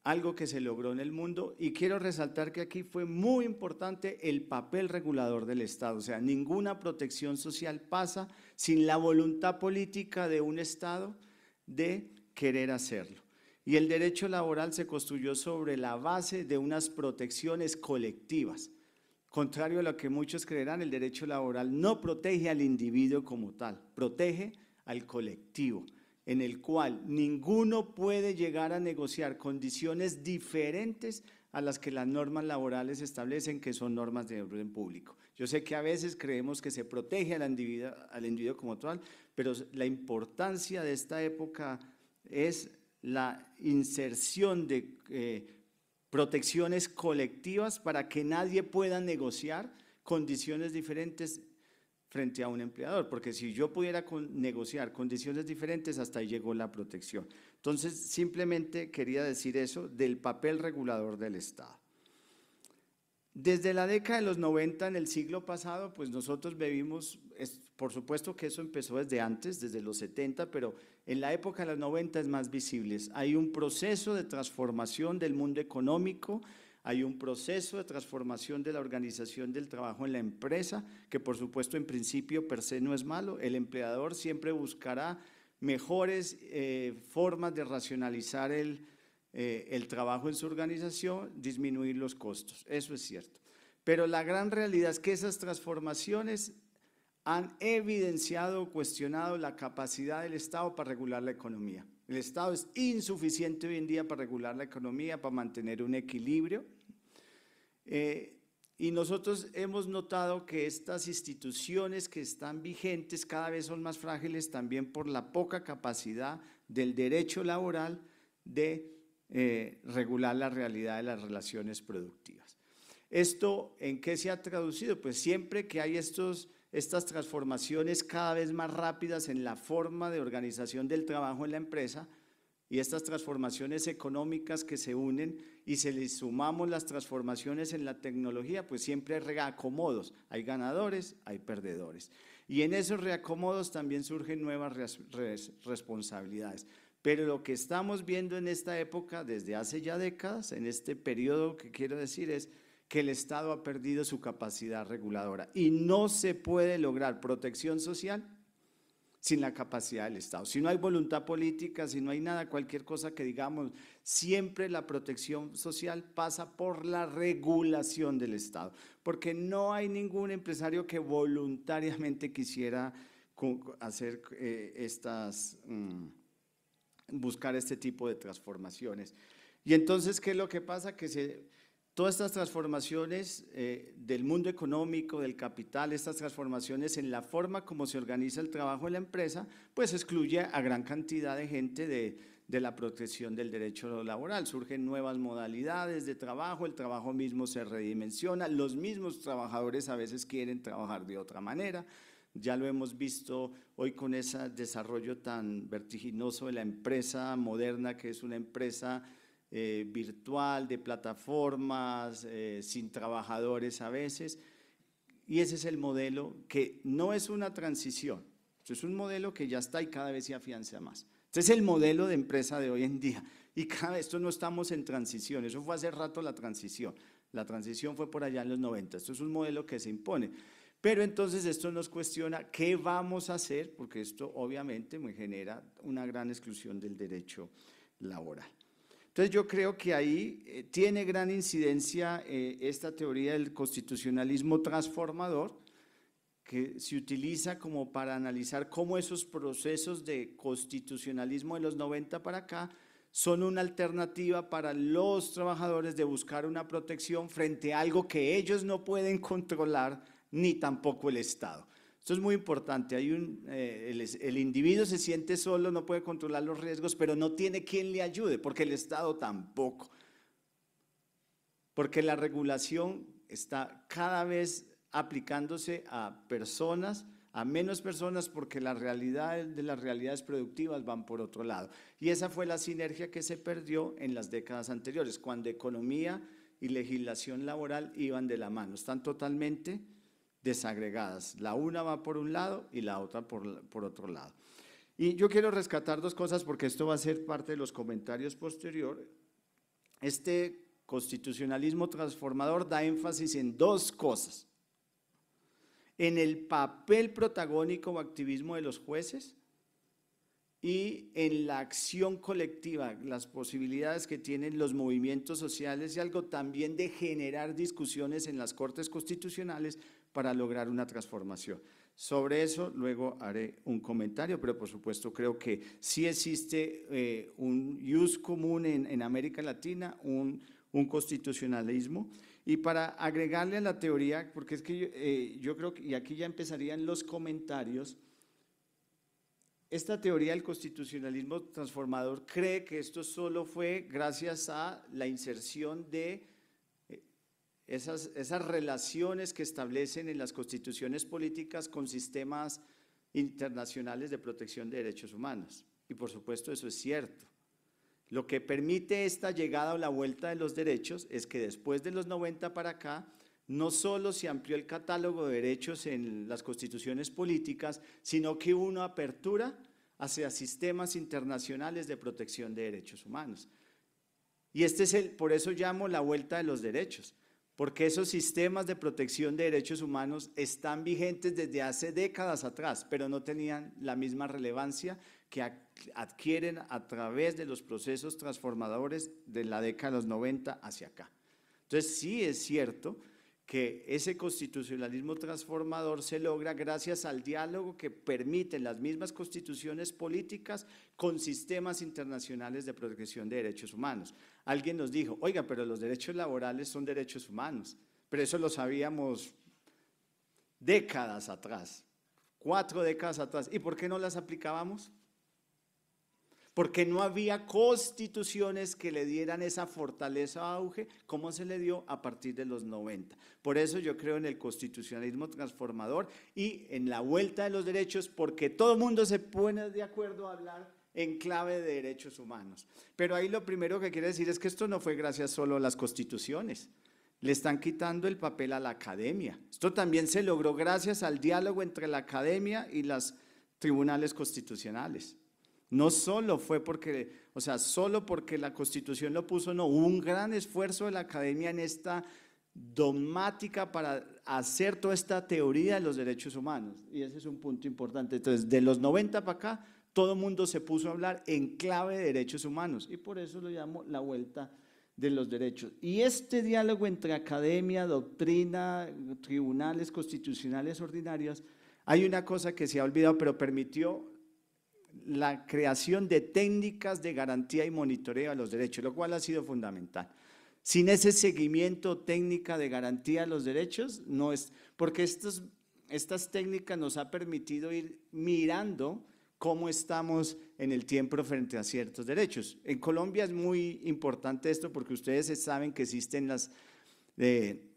S5: algo que se logró en el mundo y quiero resaltar que aquí fue muy importante el papel regulador del Estado, o sea, ninguna protección social pasa sin la voluntad política de un Estado de querer hacerlo y el derecho laboral se construyó sobre la base de unas protecciones colectivas. Contrario a lo que muchos creerán, el derecho laboral no protege al individuo como tal, protege al colectivo, en el cual ninguno puede llegar a negociar condiciones diferentes a las que las normas laborales establecen que son normas de orden público. Yo sé que a veces creemos que se protege al individuo, al como tal, pero la importancia de esta época es la inserción de eh, protecciones colectivas para que nadie pueda negociar condiciones diferentes frente a un empleador, porque si yo pudiera negociar condiciones diferentes, hasta ahí llegó la protección. Entonces, simplemente quería decir eso del papel regulador del Estado. Desde la década de los 90, en el siglo pasado, pues nosotros vivimos, por supuesto que eso empezó desde antes, desde los 70, pero en la época de los 90 es más visible. Hay un proceso de transformación del mundo económico, hay un proceso de transformación de la organización del trabajo en la empresa, que por supuesto en principio per se no es malo. El empleador siempre buscará mejores eh, formas de racionalizar el eh, el trabajo en su organización, disminuir los costos. Eso es cierto. Pero la gran realidad es que esas transformaciones han evidenciado, cuestionado la capacidad del Estado para regular la economía. El Estado es insuficiente hoy en día para regular la economía, para mantener un equilibrio. Eh, y nosotros hemos notado que estas instituciones que están vigentes cada vez son más frágiles también por la poca capacidad del derecho laboral de eh, regular la realidad de las relaciones productivas. ¿Esto en qué se ha traducido? Pues siempre que hay estos, estas transformaciones cada vez más rápidas en la forma de organización del trabajo en la empresa, y estas transformaciones económicas que se unen y se les sumamos las transformaciones en la tecnología, pues siempre hay reacomodos, hay ganadores, hay perdedores. Y en esos reacomodos también surgen nuevas responsabilidades. Pero lo que estamos viendo en esta época, desde hace ya décadas, en este periodo que quiero decir es que el Estado ha perdido su capacidad reguladora y no se puede lograr protección social sin la capacidad del Estado. Si no hay voluntad política, si no hay nada, cualquier cosa que digamos, siempre la protección social pasa por la regulación del Estado, porque no hay ningún empresario que voluntariamente quisiera hacer eh, estas... Mm, buscar este tipo de transformaciones. Y entonces, ¿qué es lo que pasa? Que se, todas estas transformaciones eh, del mundo económico, del capital, estas transformaciones en la forma como se organiza el trabajo en la empresa, pues excluye a gran cantidad de gente de, de la protección del derecho laboral. Surgen nuevas modalidades de trabajo, el trabajo mismo se redimensiona, los mismos trabajadores a veces quieren trabajar de otra manera. Ya lo hemos visto hoy con ese desarrollo tan vertiginoso de la empresa moderna, que es una empresa eh, virtual, de plataformas, eh, sin trabajadores a veces. Y ese es el modelo que no es una transición, es un modelo que ya está y cada vez se afianza más. Este es el modelo de empresa de hoy en día. Y cada esto no estamos en transición, eso fue hace rato la transición. La transición fue por allá en los 90, esto es un modelo que se impone. Pero entonces esto nos cuestiona qué vamos a hacer, porque esto obviamente me genera una gran exclusión del derecho laboral. Entonces yo creo que ahí eh, tiene gran incidencia eh, esta teoría del constitucionalismo transformador, que se utiliza como para analizar cómo esos procesos de constitucionalismo de los 90 para acá son una alternativa para los trabajadores de buscar una protección frente a algo que ellos no pueden controlar ni tampoco el Estado. Esto es muy importante. Eh, el, individuo se siente solo, no puede controlar los riesgos, pero no tiene quien le ayude, porque el Estado tampoco. Porque la regulación está cada vez aplicándose a personas, a menos personas, porque las realidades productivas van por otro lado. Y esa fue la sinergia que se perdió en las décadas anteriores, cuando economía y legislación laboral iban de la mano. Están totalmente desagregadas. La una va por un lado y la otra por, por otro lado. Y yo quiero rescatar dos cosas porque esto va a ser parte de los comentarios posteriores. Este constitucionalismo transformador da énfasis en dos cosas. En el papel protagónico o activismo de los jueces y en la acción colectiva, las posibilidades que tienen los movimientos sociales y algo también de generar discusiones en las cortes constitucionales para lograr una transformación. Sobre eso luego haré un comentario, pero por supuesto creo que sí existe eh, un use común en, América Latina, un, un, constitucionalismo. Y para agregarle a la teoría, porque es que yo, eh, yo creo que, y aquí ya empezarían los comentarios, esta teoría del constitucionalismo transformador cree que esto solo fue gracias a la inserción de esas, relaciones que establecen en las constituciones políticas con sistemas internacionales de protección de derechos humanos. Y por supuesto eso es cierto. Lo que permite esta llegada o la vuelta de los derechos es que después de los 90 para acá, no solo se amplió el catálogo de derechos en las constituciones políticas, sino que hubo una apertura hacia sistemas internacionales de protección de derechos humanos. Y este es el, por eso llamo la vuelta de los derechos, porque esos sistemas de protección de derechos humanos están vigentes desde hace décadas atrás, pero no tenían la misma relevancia que adquieren a través de los procesos transformadores de la década de los 90 hacia acá. Entonces sí es cierto que ese constitucionalismo transformador se logra gracias al diálogo que permiten las mismas constituciones políticas con sistemas internacionales de protección de derechos humanos. Alguien nos dijo, oiga, pero los derechos laborales son derechos humanos, pero eso lo sabíamos décadas atrás, cuatro décadas atrás, ¿y por qué no las aplicábamos? porque no había constituciones que le dieran esa fortaleza o auge como se le dio a partir de los 90. Por eso yo creo en el constitucionalismo transformador y en la vuelta de los derechos, porque todo el mundo se pone de acuerdo a hablar en clave de derechos humanos. Pero ahí lo primero que quiero decir es que esto no fue gracias solo a las constituciones. Le están quitando el papel a la academia. Esto también se logró gracias al diálogo entre la academia y los tribunales constitucionales. No solo fue porque, o sea, solo porque la Constitución lo puso, no, hubo un gran esfuerzo de la academia en esta dogmática para hacer toda esta teoría de los derechos humanos. Y ese es un punto importante. Entonces, de los 90 para acá, todo el mundo se puso a hablar en clave de derechos humanos. Y por eso lo llamo la vuelta de los derechos. Y este diálogo entre academia, doctrina, tribunales constitucionales ordinarios, hay una cosa que se ha olvidado, pero permitió la creación de técnicas de garantía y monitoreo a los derechos, lo cual ha sido fundamental. Sin ese seguimiento técnica de garantía a los derechos, no es, porque estas técnicas nos ha permitido ir mirando cómo estamos en el tiempo frente a ciertos derechos. En Colombia es muy importante esto porque ustedes saben que existen las... Eh,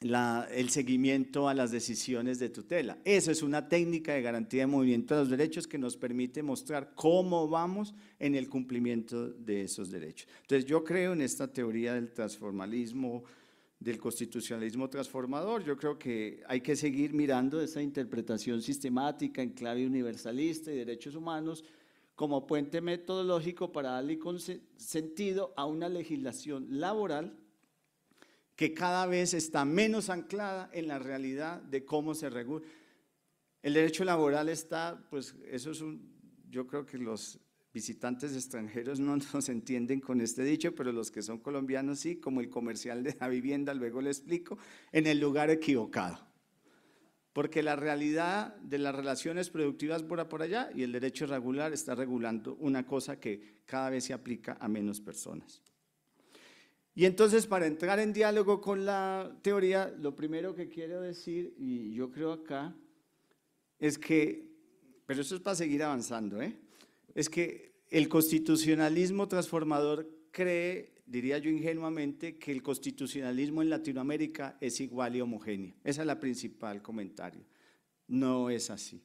S5: el seguimiento a las decisiones de tutela. Eso es una técnica de garantía de movimiento de los derechos que nos permite mostrar cómo vamos en el cumplimiento de esos derechos. Entonces yo creo en esta teoría del transformalismo, del constitucionalismo transformador. Yo creo que hay que seguir mirando esa interpretación sistemática en clave universalista y derechos humanos como puente metodológico para darle sentido a una legislación laboral que cada vez está menos anclada en la realidad de cómo se regula. El derecho laboral está, pues eso es un, yo creo que los visitantes extranjeros no nos entienden con este dicho, pero los que son colombianos sí, como el comercial de la vivienda, luego le explico, en el lugar equivocado. Porque la realidad de las relaciones productivas por, por allá y el derecho regular está regulando una cosa que cada vez se aplica a menos personas. Y entonces para entrar en diálogo con la teoría, lo primero que quiero decir, y yo creo acá, es que, pero eso es para seguir avanzando, ¿eh? es que el constitucionalismo transformador cree, diría yo ingenuamente, que el constitucionalismo en Latinoamérica es igual y homogéneo. Esa es la principal comentario. No es así.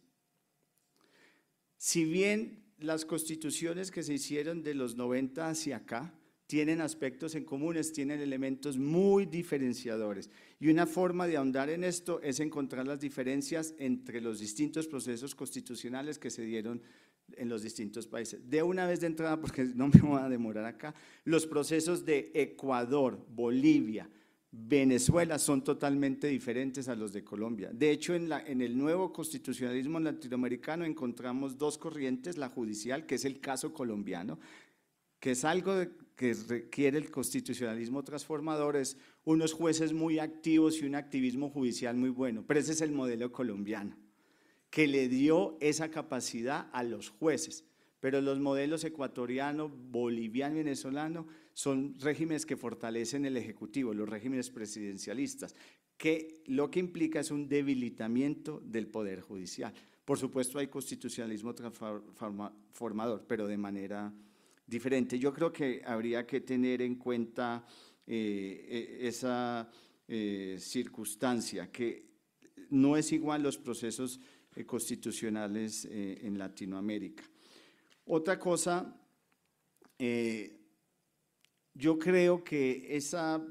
S5: Si bien las constituciones que se hicieron de los 90 hacia acá tienen aspectos en comunes, tienen elementos muy diferenciadores. Y una forma de ahondar en esto es encontrar las diferencias entre los distintos procesos constitucionales que se dieron en los distintos países. De una vez de entrada, porque no me voy a demorar acá, los procesos de Ecuador, Bolivia, Venezuela son totalmente diferentes a los de Colombia. De hecho, en, la, en, el nuevo constitucionalismo latinoamericano encontramos dos corrientes, la judicial, que es el caso colombiano, que es algo de, que requiere el constitucionalismo transformador es unos jueces muy activos y un activismo judicial muy bueno, pero ese es el modelo colombiano, que le dio esa capacidad a los jueces. Pero los modelos ecuatoriano, boliviano venezolano son regímenes que fortalecen el Ejecutivo, los regímenes presidencialistas, que lo que implica es un debilitamiento del Poder Judicial. Por supuesto hay constitucionalismo transformador, pero de manera yo creo que habría que tener en cuenta eh, e, esa eh, circunstancia, que no es igual los procesos eh, constitucionales en Latinoamérica. Otra cosa, yo creo que esa,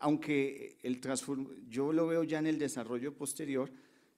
S5: aunque el yo lo veo ya en el desarrollo posterior,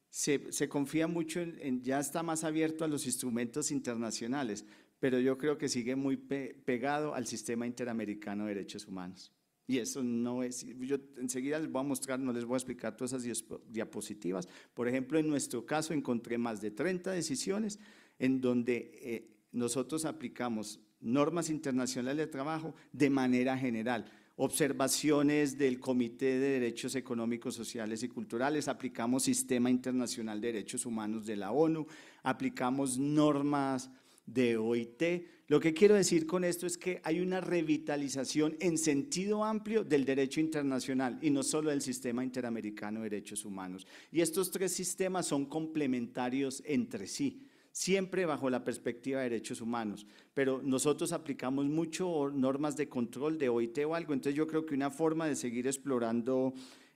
S5: se, confía mucho en, ya está más abierto a los instrumentos internacionales, pero yo creo que sigue muy pegado al sistema interamericano de derechos humanos. Y eso no es, yo enseguida les voy a mostrar, no les voy a explicar todas esas diapositivas. Por ejemplo, en nuestro caso encontré más de 30 decisiones en donde eh, nosotros aplicamos normas internacionales de trabajo de manera general observaciones del Comité de Derechos Económicos, Sociales y Culturales, aplicamos Sistema Internacional de Derechos Humanos de la ONU, aplicamos normas de OIT. Lo que quiero decir con esto es que hay una revitalización en sentido amplio del derecho internacional y no solo del sistema interamericano de derechos humanos. Y estos tres sistemas son complementarios entre sí siempre bajo la perspectiva de derechos humanos, pero nosotros aplicamos mucho normas de control de OIT o algo, entonces yo creo que una forma de seguir explorando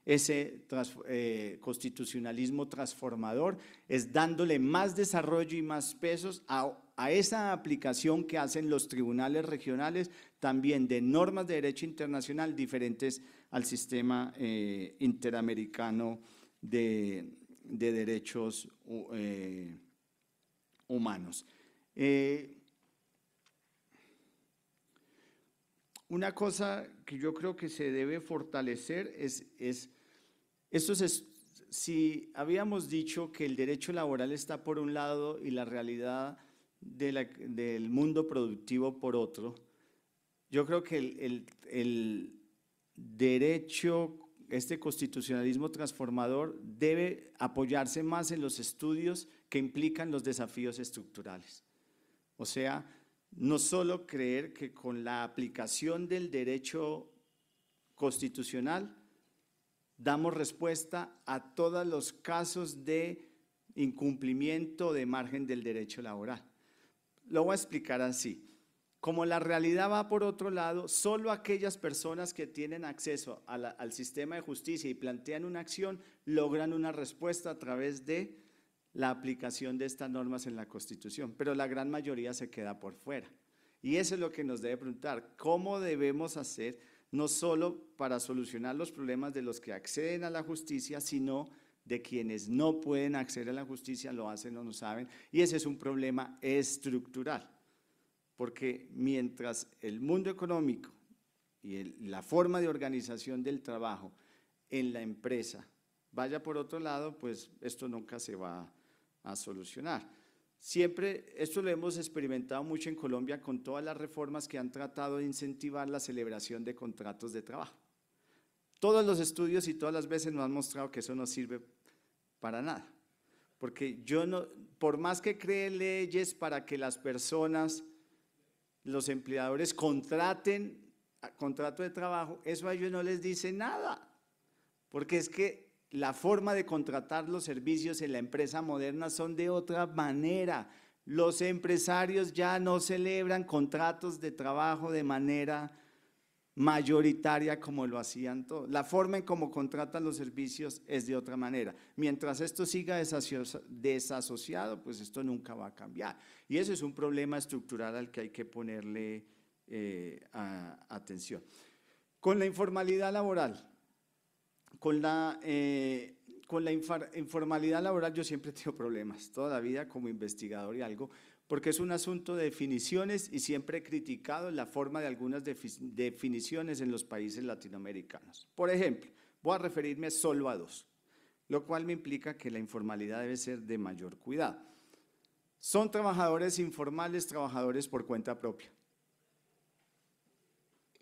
S5: ese eh, constitucionalismo transformador es dándole más desarrollo y más pesos a, esa aplicación que hacen los tribunales regionales también de normas de derecho internacional diferentes al sistema eh, interamericano de, derechos eh, humanos. una cosa que yo creo que se debe fortalecer es esto es, si habíamos dicho que el derecho laboral está por un lado y la realidad del mundo productivo por otro, yo creo que el, el derecho, este constitucionalismo transformador debe apoyarse más en los estudios que implican los desafíos estructurales. O sea, no solo creer que con la aplicación del derecho constitucional damos respuesta a todos los casos de incumplimiento de margen del derecho laboral. Lo voy a explicar así. Como la realidad va por otro lado, solo aquellas personas que tienen acceso al sistema de justicia y plantean una acción logran una respuesta a través de la aplicación de estas normas en la Constitución, pero la gran mayoría se queda por fuera. Y eso es lo que nos debe preguntar, ¿cómo debemos hacer? no solo para solucionar los problemas de los que acceden a la justicia, sino de quienes no pueden acceder a la justicia, lo hacen o no saben, y ese es un problema estructural, porque mientras el mundo económico y la forma de organización del trabajo en la empresa vaya por otro lado, pues esto nunca se va a solucionar. Siempre, esto lo hemos experimentado mucho en Colombia con todas las reformas que han tratado de incentivar la celebración de contratos de trabajo. Todos los estudios y todas las veces nos han mostrado que eso no sirve para nada. Porque yo no, por más que cree leyes para que las personas, los empleadores contraten a contrato de trabajo, eso a ellos no les dice nada. Porque es que la forma de contratar los servicios en la empresa moderna son de otra manera. Los empresarios ya no celebran contratos de trabajo de manera mayoritaria como lo hacían todos. La forma en cómo contratan los servicios es de otra manera. Mientras esto siga desasociado, pues esto nunca va a cambiar. Y eso es un problema estructural al que hay que ponerle eh, atención. Con la informalidad laboral, con la, eh, con la informalidad laboral yo siempre he tenido problemas, toda la vida como investigador y algo, porque es un asunto de definiciones y siempre he criticado la forma de algunas definiciones en los países latinoamericanos. Por ejemplo, voy a referirme solo a dos, lo cual me implica que la informalidad debe ser de mayor cuidado. Son trabajadores informales, trabajadores por cuenta propia.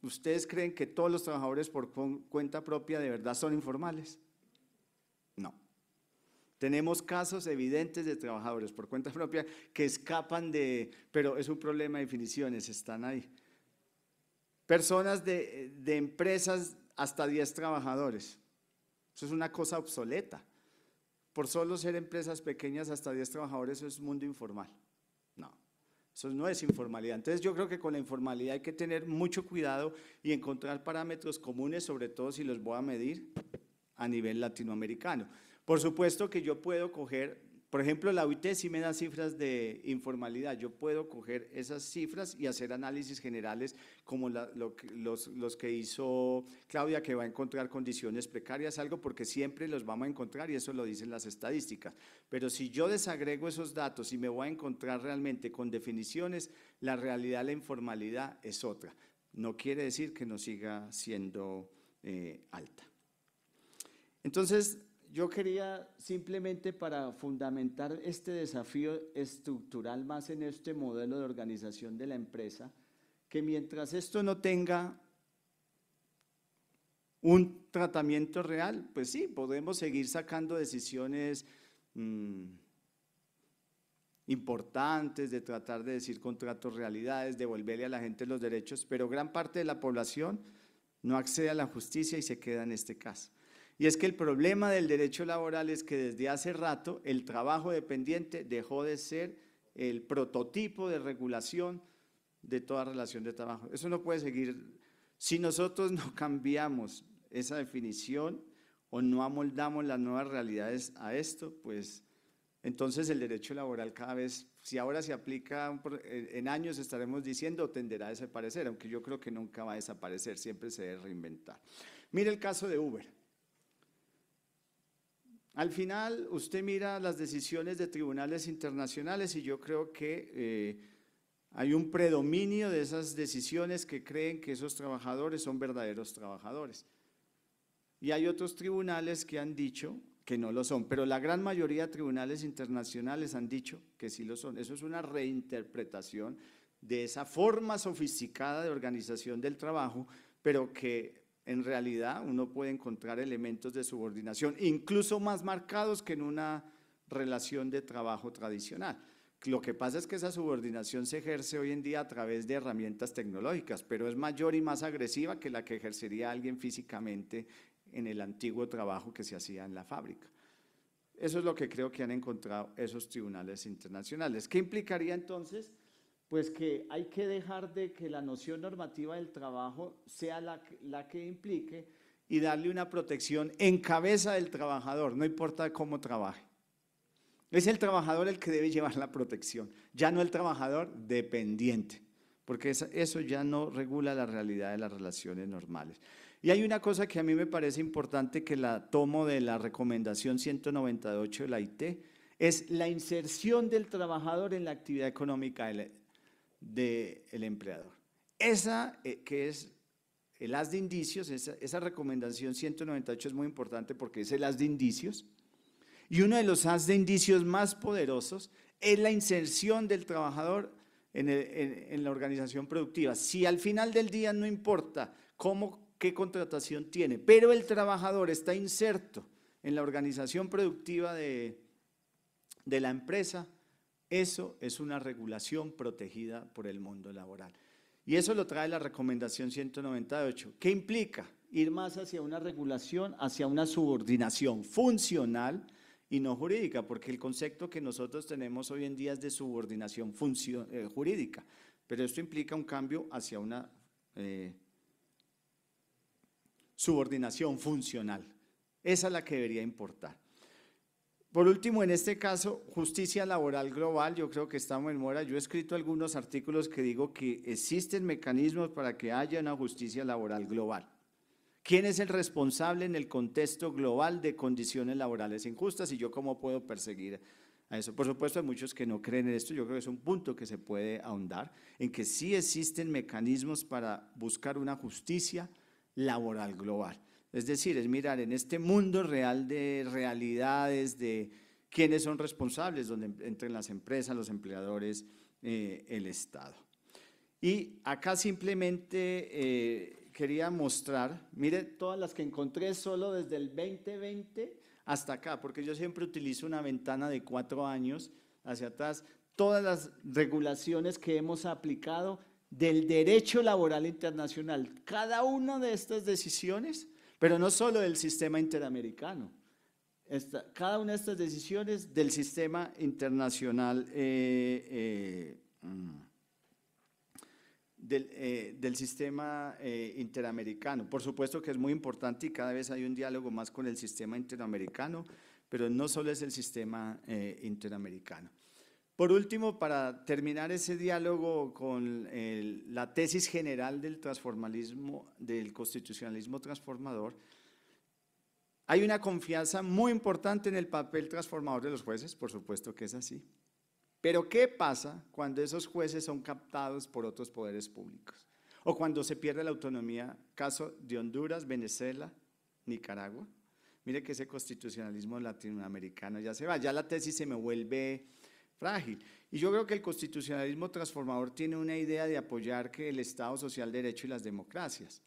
S5: ¿Ustedes creen que todos los trabajadores por cuenta propia de verdad son informales? No. Tenemos casos evidentes de trabajadores por cuenta propia que escapan de, pero es un problema de definiciones, están ahí. Personas de, empresas hasta 10 trabajadores. Eso es una cosa obsoleta. Por solo ser empresas pequeñas hasta 10 trabajadores, eso es mundo informal. Eso no es informalidad. Entonces yo creo que con la informalidad hay que tener mucho cuidado y encontrar parámetros comunes, sobre todo si los voy a medir a nivel latinoamericano. Por supuesto que yo puedo coger por ejemplo, la OIT sí me da cifras de informalidad. Yo puedo coger esas cifras y hacer análisis generales como los, los, que hizo Claudia, que va a encontrar condiciones precarias, algo porque siempre los vamos a encontrar y eso lo dicen las estadísticas. Pero si yo desagrego esos datos y me voy a encontrar realmente con definiciones, la realidad de la informalidad es otra. No quiere decir que no siga siendo eh, alta. Entonces, yo quería simplemente para fundamentar este desafío estructural más en este modelo de organización de la empresa, que mientras esto no tenga un tratamiento real, pues sí, podemos seguir sacando decisiones mm, importantes de tratar de decir contratos realidades, devolverle a la gente los derechos, pero gran parte de la población no accede a la justicia y se queda en este caso. Y es que el problema del derecho laboral es que desde hace rato el trabajo dependiente dejó de ser el prototipo de regulación de toda relación de trabajo. Eso no puede seguir. Si nosotros no cambiamos esa definición o no amoldamos las nuevas realidades a esto, pues entonces el derecho laboral cada vez, si ahora se aplica en años, estaremos diciendo, tenderá a desaparecer, aunque yo creo que nunca va a desaparecer, siempre se debe reinventar. Mire el caso de Uber. Al final, usted mira las decisiones de tribunales internacionales y yo creo que eh, hay un predominio de esas decisiones que creen que esos trabajadores son verdaderos trabajadores. Y hay otros tribunales que han dicho que no lo son, pero la gran mayoría de tribunales internacionales han dicho que sí lo son. Eso es una reinterpretación de esa forma sofisticada de organización del trabajo, pero que en realidad uno puede encontrar elementos de subordinación, incluso más marcados que en una relación de trabajo tradicional. Lo que pasa es que esa subordinación se ejerce hoy en día a través de herramientas tecnológicas, pero es mayor y más agresiva que la que ejercería alguien físicamente en el antiguo trabajo que se hacía en la fábrica. Eso es lo que creo que han encontrado esos tribunales internacionales. ¿Qué implicaría entonces? pues que hay que dejar de que la noción normativa del trabajo sea la, que implique y darle una protección en cabeza del trabajador, no importa cómo trabaje. Es el trabajador el que debe llevar la protección, ya no el trabajador dependiente, porque eso ya no regula la realidad de las relaciones normales. Y hay una cosa que a mí me parece importante que la tomo de la recomendación 198 de la IT, es la inserción del trabajador en la actividad económica del empleador. Esa eh, que es el haz de indicios, esa, recomendación 198 es muy importante porque es el haz de indicios. Y uno de los haz de indicios más poderosos es la inserción del trabajador en, la organización productiva. Si al final del día no importa cómo, qué contratación tiene, pero el trabajador está inserto en la organización productiva de la empresa, eso es una regulación protegida por el mundo laboral. Y eso lo trae la recomendación 198. ¿Qué implica? Ir más hacia una regulación, hacia una subordinación funcional y no jurídica, porque el concepto que nosotros tenemos hoy en día es de subordinación eh, jurídica, pero esto implica un cambio hacia una eh, subordinación funcional. Esa es la que debería importar. Por último, en este caso, justicia laboral global, yo creo que estamos en mora. Yo he escrito algunos artículos que digo que existen mecanismos para que haya una justicia laboral global. ¿Quién es el responsable en el contexto global de condiciones laborales injustas y yo cómo puedo perseguir a eso? Por supuesto, hay muchos que no creen en esto. Yo creo que es un punto que se puede ahondar en que sí existen mecanismos para buscar una justicia laboral global. Es decir, es mirar en este mundo real de realidades, de quiénes son responsables, donde em, entren las empresas, los empleadores, eh, el Estado. Y acá simplemente eh, quería mostrar, mire todas las que encontré solo desde el 2020 hasta acá, porque yo siempre utilizo una ventana de cuatro años hacia atrás, todas las regulaciones que hemos aplicado del derecho laboral internacional. Cada una de estas decisiones pero no solo del sistema interamericano. cada una de estas decisiones del sistema internacional, eh, eh, mm, del, eh, del, sistema interamericano. Por supuesto que es muy importante y cada vez hay un diálogo más con el sistema interamericano, pero no solo es el sistema interamericano. Por último, para terminar ese diálogo con la tesis general del transformalismo, del constitucionalismo transformador, hay una confianza muy importante en el papel transformador de los jueces, por supuesto que es así. Pero ¿qué pasa cuando esos jueces son captados por otros poderes públicos? O cuando se pierde la autonomía, caso de Honduras, Venezuela, Nicaragua. Mire que ese constitucionalismo latinoamericano ya se va, ya la tesis se me vuelve frágil. Y yo creo que el constitucionalismo transformador tiene una idea de apoyar que el Estado social derecho y las democracias.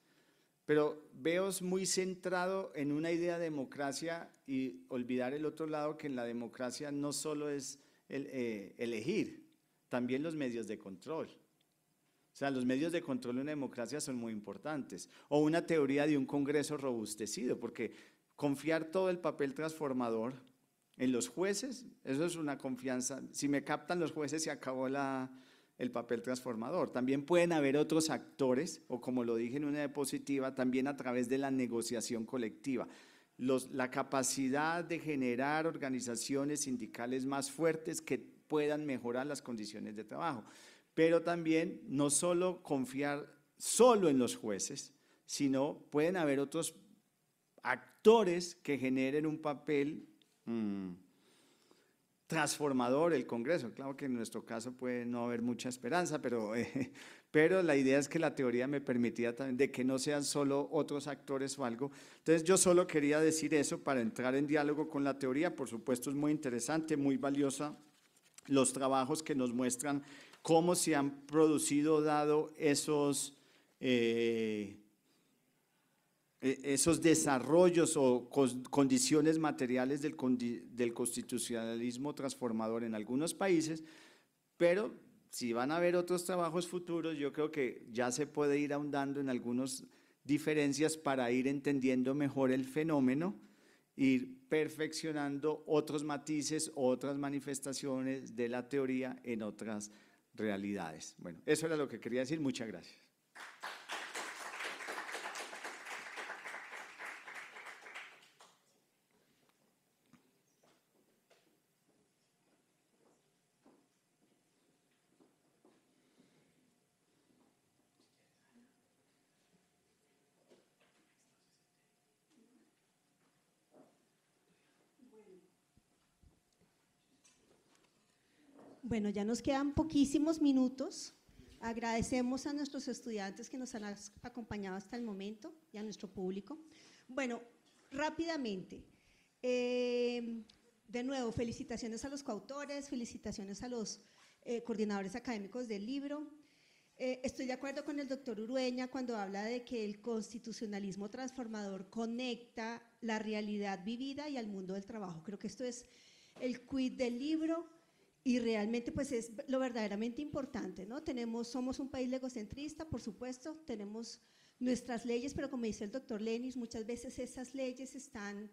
S5: Pero veo muy centrado en una idea de democracia y olvidar el otro lado que en la democracia no solo es eh, elegir, también los medios de control. O sea, los medios de control en una democracia son muy importantes. O una teoría de un Congreso robustecido, porque confiar todo el papel transformador en los jueces, eso es una confianza. Si me captan los jueces, se acabó la, el papel transformador. También pueden haber otros actores, o como lo dije en una diapositiva, también a través de la negociación colectiva. Los, la capacidad de generar organizaciones sindicales más fuertes que puedan mejorar las condiciones de trabajo. Pero también no solo confiar solo en los jueces, sino pueden haber otros actores que generen un papel Mm. transformador el Congreso. Claro que en nuestro caso puede no haber mucha esperanza, pero, pero la idea es que la teoría me permitía también de que no sean solo otros actores o algo. Entonces yo solo quería decir eso para entrar en diálogo con la teoría. Por supuesto es muy interesante, muy valiosa los trabajos que nos muestran cómo se han producido, dado esos... Eh, eh, esos desarrollos o condiciones materiales del, constitucionalismo transformador en algunos países, pero si van a haber otros trabajos futuros, yo creo que ya se puede ir ahondando en algunas diferencias para ir entendiendo mejor el fenómeno, ir perfeccionando otros matices, otras manifestaciones de la teoría en otras realidades. Bueno, eso era lo que quería decir. Muchas gracias.
S6: Bueno, ya nos quedan poquísimos minutos. Agradecemos a nuestros estudiantes que nos han acompañado hasta el momento y a nuestro público. Bueno, rápidamente. Em, de nuevo, felicitaciones a los coautores, felicitaciones a los eh, coordinadores académicos del libro. Eh, estoy de acuerdo con el doctor Urueña cuando habla de que el constitucionalismo transformador conecta la realidad vivida y al mundo del trabajo. Creo que esto es el quid del libro. Y realmente pues es lo verdaderamente importante, ¿no? Tenemos, somos un país egocentrista, por supuesto, tenemos nuestras leyes, pero como dice el doctor Lenis, muchas veces esas leyes están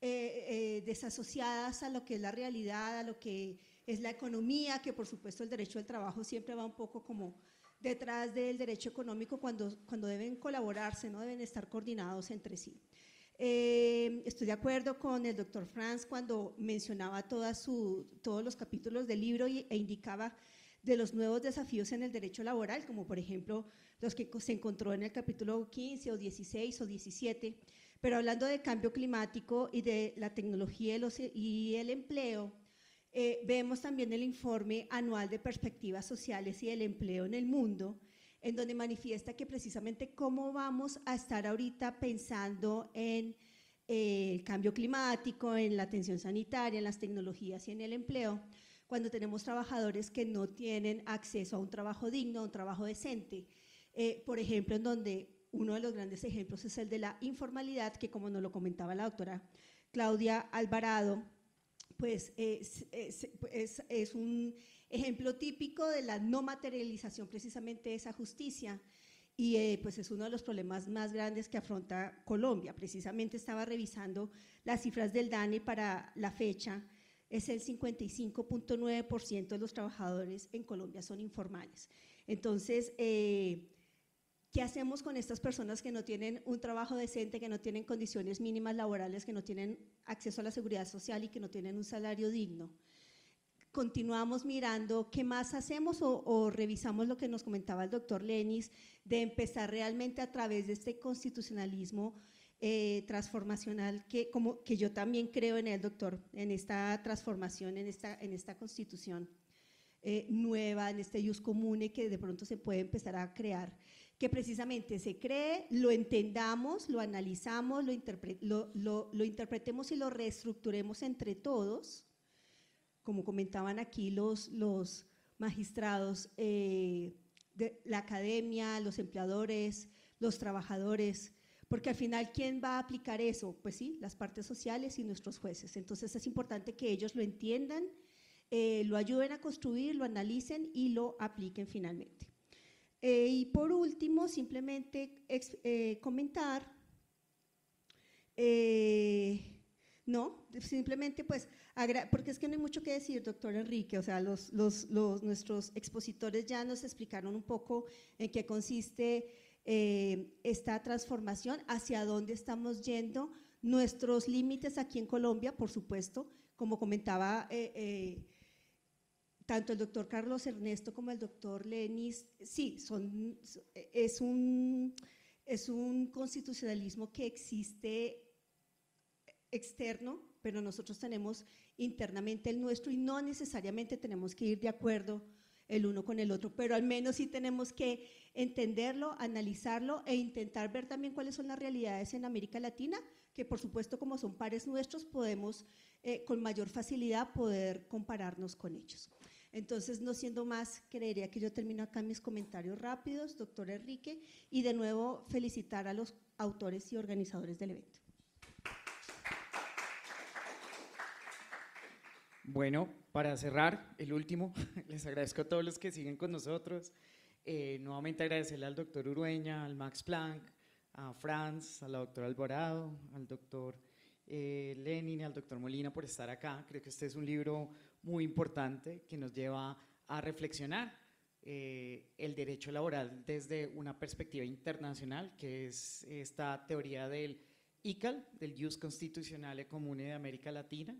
S6: eh, eh, desasociadas a lo que es la realidad, a lo que es la economía, que por supuesto el derecho del trabajo siempre va un poco como detrás del derecho económico cuando, cuando deben colaborarse, no deben estar coordinados entre sí. Eh, estoy de acuerdo con el doctor Franz cuando mencionaba todos los capítulos del libro y, e indicaba de los nuevos desafíos en el derecho laboral, como por ejemplo los que se encontró en el capítulo 15 o 16 o 17, pero hablando de cambio climático y de la tecnología y el empleo, eh, vemos también el informe anual de perspectivas sociales y el empleo en el mundo, en donde manifiesta que precisamente cómo vamos a estar ahorita pensando en eh, el cambio climático, en la atención sanitaria, en las tecnologías y en el empleo, cuando tenemos trabajadores que no tienen acceso a un trabajo digno, a un trabajo decente. Eh, por ejemplo, en donde uno de los grandes ejemplos es el de la informalidad, que como nos lo comentaba la doctora Claudia Alvarado, pues es un Ejemplo típico de la no materialización precisamente de esa justicia y eh, pues es uno de los problemas más grandes que afronta Colombia. Precisamente estaba revisando las cifras del DANE para la fecha, es el 55.9% de los trabajadores en Colombia son informales. Entonces, eh, ¿qué hacemos con estas personas que no tienen un trabajo decente, que no tienen condiciones mínimas laborales, que no tienen acceso a la seguridad social y que no tienen un salario digno? continuamos mirando qué más hacemos o, revisamos lo que nos comentaba el doctor Lenis, de empezar realmente a través de este constitucionalismo eh, transformacional que, como, que yo también creo en el doctor, en esta transformación, en esta, en esta constitución eh, nueva, en este ius comune que de pronto se puede empezar a crear, que precisamente se cree, lo entendamos, lo analizamos, lo, lo, lo, lo interpretemos y lo reestructuremos entre todos como comentaban aquí los, los magistrados, eh, de la academia, los empleadores, los trabajadores, porque al final, ¿quién va a aplicar eso? Pues sí, las partes sociales y nuestros jueces. Entonces es importante que ellos lo entiendan, eh, lo ayuden a construir, lo analicen y lo apliquen finalmente. Eh, y por último, simplemente comentar no, simplemente pues, porque es que no hay mucho que decir, doctor Enrique, o sea, los, los, nuestros expositores ya nos explicaron un poco en qué consiste eh, esta transformación, hacia dónde estamos yendo, nuestros límites aquí en Colombia, por supuesto, como comentaba eh, eh, tanto el doctor Carlos Ernesto como el doctor Lenis, sí, son, es, un, es un constitucionalismo que existe externo, pero nosotros tenemos internamente el nuestro y no necesariamente tenemos que ir de acuerdo el uno con el otro, pero al menos sí tenemos que entenderlo, analizarlo e intentar ver también cuáles son las realidades en América Latina, que por supuesto como son pares nuestros podemos eh, con mayor facilidad poder compararnos con ellos. Entonces, no siendo más, creería que yo termino acá mis comentarios rápidos, doctor Enrique, y de nuevo felicitar a los autores y organizadores del evento.
S7: Bueno, para cerrar, el último, les agradezco a todos los que siguen con nosotros. Eh, nuevamente agradecerle al doctor Urueña, al Max Planck, a Franz, a la doctora Alvarado, al doctor eh, Lenin, al doctor Molina por estar acá. Creo que este es un libro muy importante que nos lleva a reflexionar eh, el derecho laboral desde una perspectiva internacional, que es esta teoría del ICAL, del Jus Constitucional Comune de América Latina,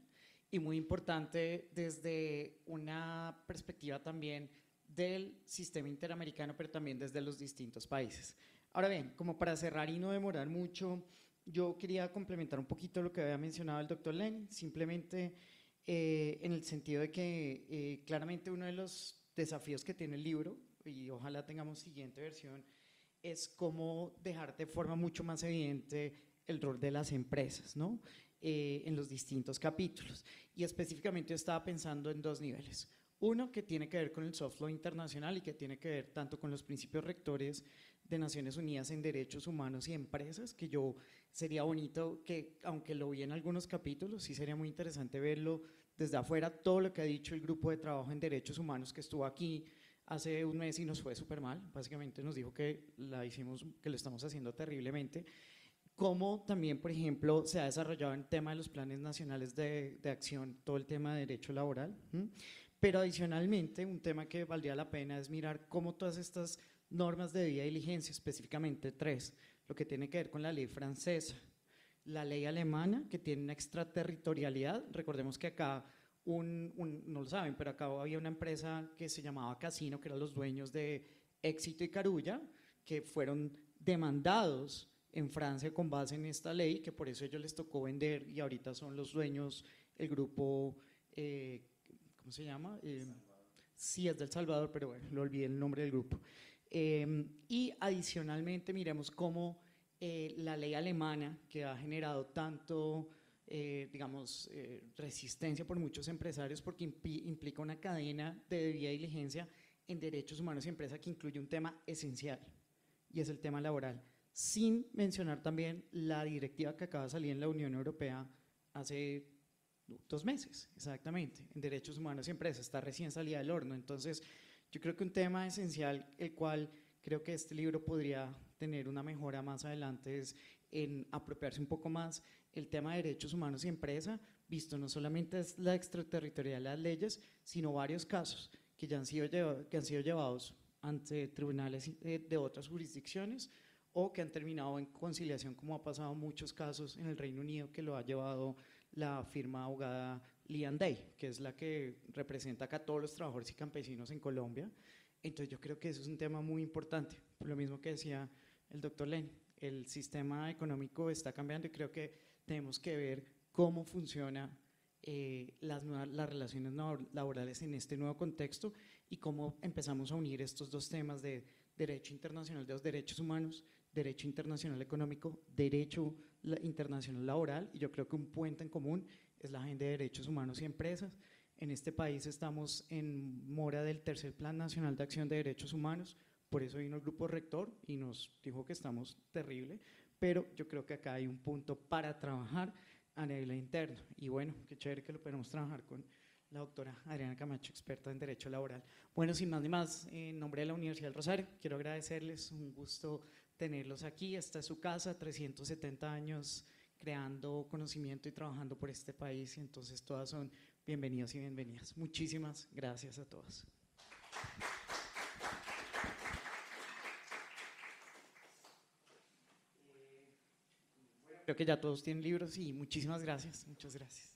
S7: y muy importante desde una perspectiva también del sistema interamericano, pero también desde los distintos países. Ahora bien, como para cerrar y no demorar mucho, yo quería complementar un poquito lo que había mencionado el doctor Len, simplemente eh, en el sentido de que eh, claramente uno de los desafíos que tiene el libro, y ojalá tengamos siguiente versión, es cómo dejar de forma mucho más evidente el rol de las empresas, ¿no? Eh, en los distintos capítulos. Y específicamente estaba pensando en dos niveles. Uno que tiene que ver con el soft law internacional y que tiene que ver tanto con los principios rectores de Naciones Unidas en derechos humanos y empresas, que yo sería bonito que, aunque lo vi en algunos capítulos, sí sería muy interesante verlo desde afuera, todo lo que ha dicho el grupo de trabajo en derechos humanos que estuvo aquí hace un mes y nos fue súper mal, básicamente nos dijo que la hicimos, que lo estamos haciendo terriblemente, cómo también, por ejemplo, se ha desarrollado el tema de los planes nacionales de, de acción, todo el tema de derecho laboral. Pero adicionalmente, un tema que valdría la pena es mirar cómo todas estas normas de debida diligencia, específicamente tres, lo que tiene que ver con la ley francesa, la ley alemana, que tiene una extraterritorialidad, recordemos que acá un, no lo saben, pero acá había una empresa que se llamaba Casino, que eran los dueños de Éxito y Carulla, que fueron demandados en Francia con base en esta ley, que por eso ellos les tocó vender y ahorita son los dueños, el grupo, eh, ¿cómo se llama? Eh, sí, es del Salvador, pero bueno, lo olvidé el nombre del grupo. Em, y adicionalmente miremos cómo eh, la ley alemana, que ha generado tanto, digamos, resistencia por muchos empresarios porque implica una cadena de debida diligencia en derechos humanos y empresa que incluye un tema esencial, y es el tema laboral sin mencionar también la directiva que acaba de salir en la Unión Europea hace dos meses, exactamente, en derechos humanos y empresas, está recién salida del horno. Entonces, yo creo que un tema esencial, el cual creo que este libro podría tener una mejora más adelante, es en apropiarse un poco más el tema de derechos humanos y empresa, visto no solamente es la extraterritorialidad de las leyes, sino varios casos que ya han sido, que han sido llevados ante tribunales eh, de otras jurisdicciones o que han terminado en conciliación, como ha pasado en muchos casos en el Reino Unido que lo ha llevado la firma abogada Lian Day, que es la que representa acá a todos los trabajadores y campesinos en Colombia. Entonces yo creo que eso es un tema muy importante, lo mismo que decía el doctor Len, el sistema económico está cambiando y creo que tenemos que ver cómo funciona eh, las, las relaciones laborales en este nuevo contexto y cómo empezamos a unir estos dos temas de derecho internacional de los derechos humanos derecho internacional económico, derecho internacional laboral, y yo creo que un puente en común es la agenda de derechos humanos y empresas. En este país estamos en mora del tercer Plan Nacional de Acción de Derechos Humanos, por eso vino el grupo rector y nos dijo que estamos terrible, pero yo creo que acá hay un punto para trabajar a nivel interno. Y bueno, qué chévere que lo podemos trabajar con la doctora Adriana Camacho, experta en Derecho Laboral. Bueno, sin más ni más, en nombre de la Universidad del Rosario, quiero agradecerles, un gusto tenerlos aquí. Esta es su casa, 370 años creando conocimiento y trabajando por este país. y Entonces, todas son bienvenidas y bienvenidas. Muchísimas gracias a todas. Eh, creo que ya todos tienen libros y muchísimas gracias. Muchas gracias.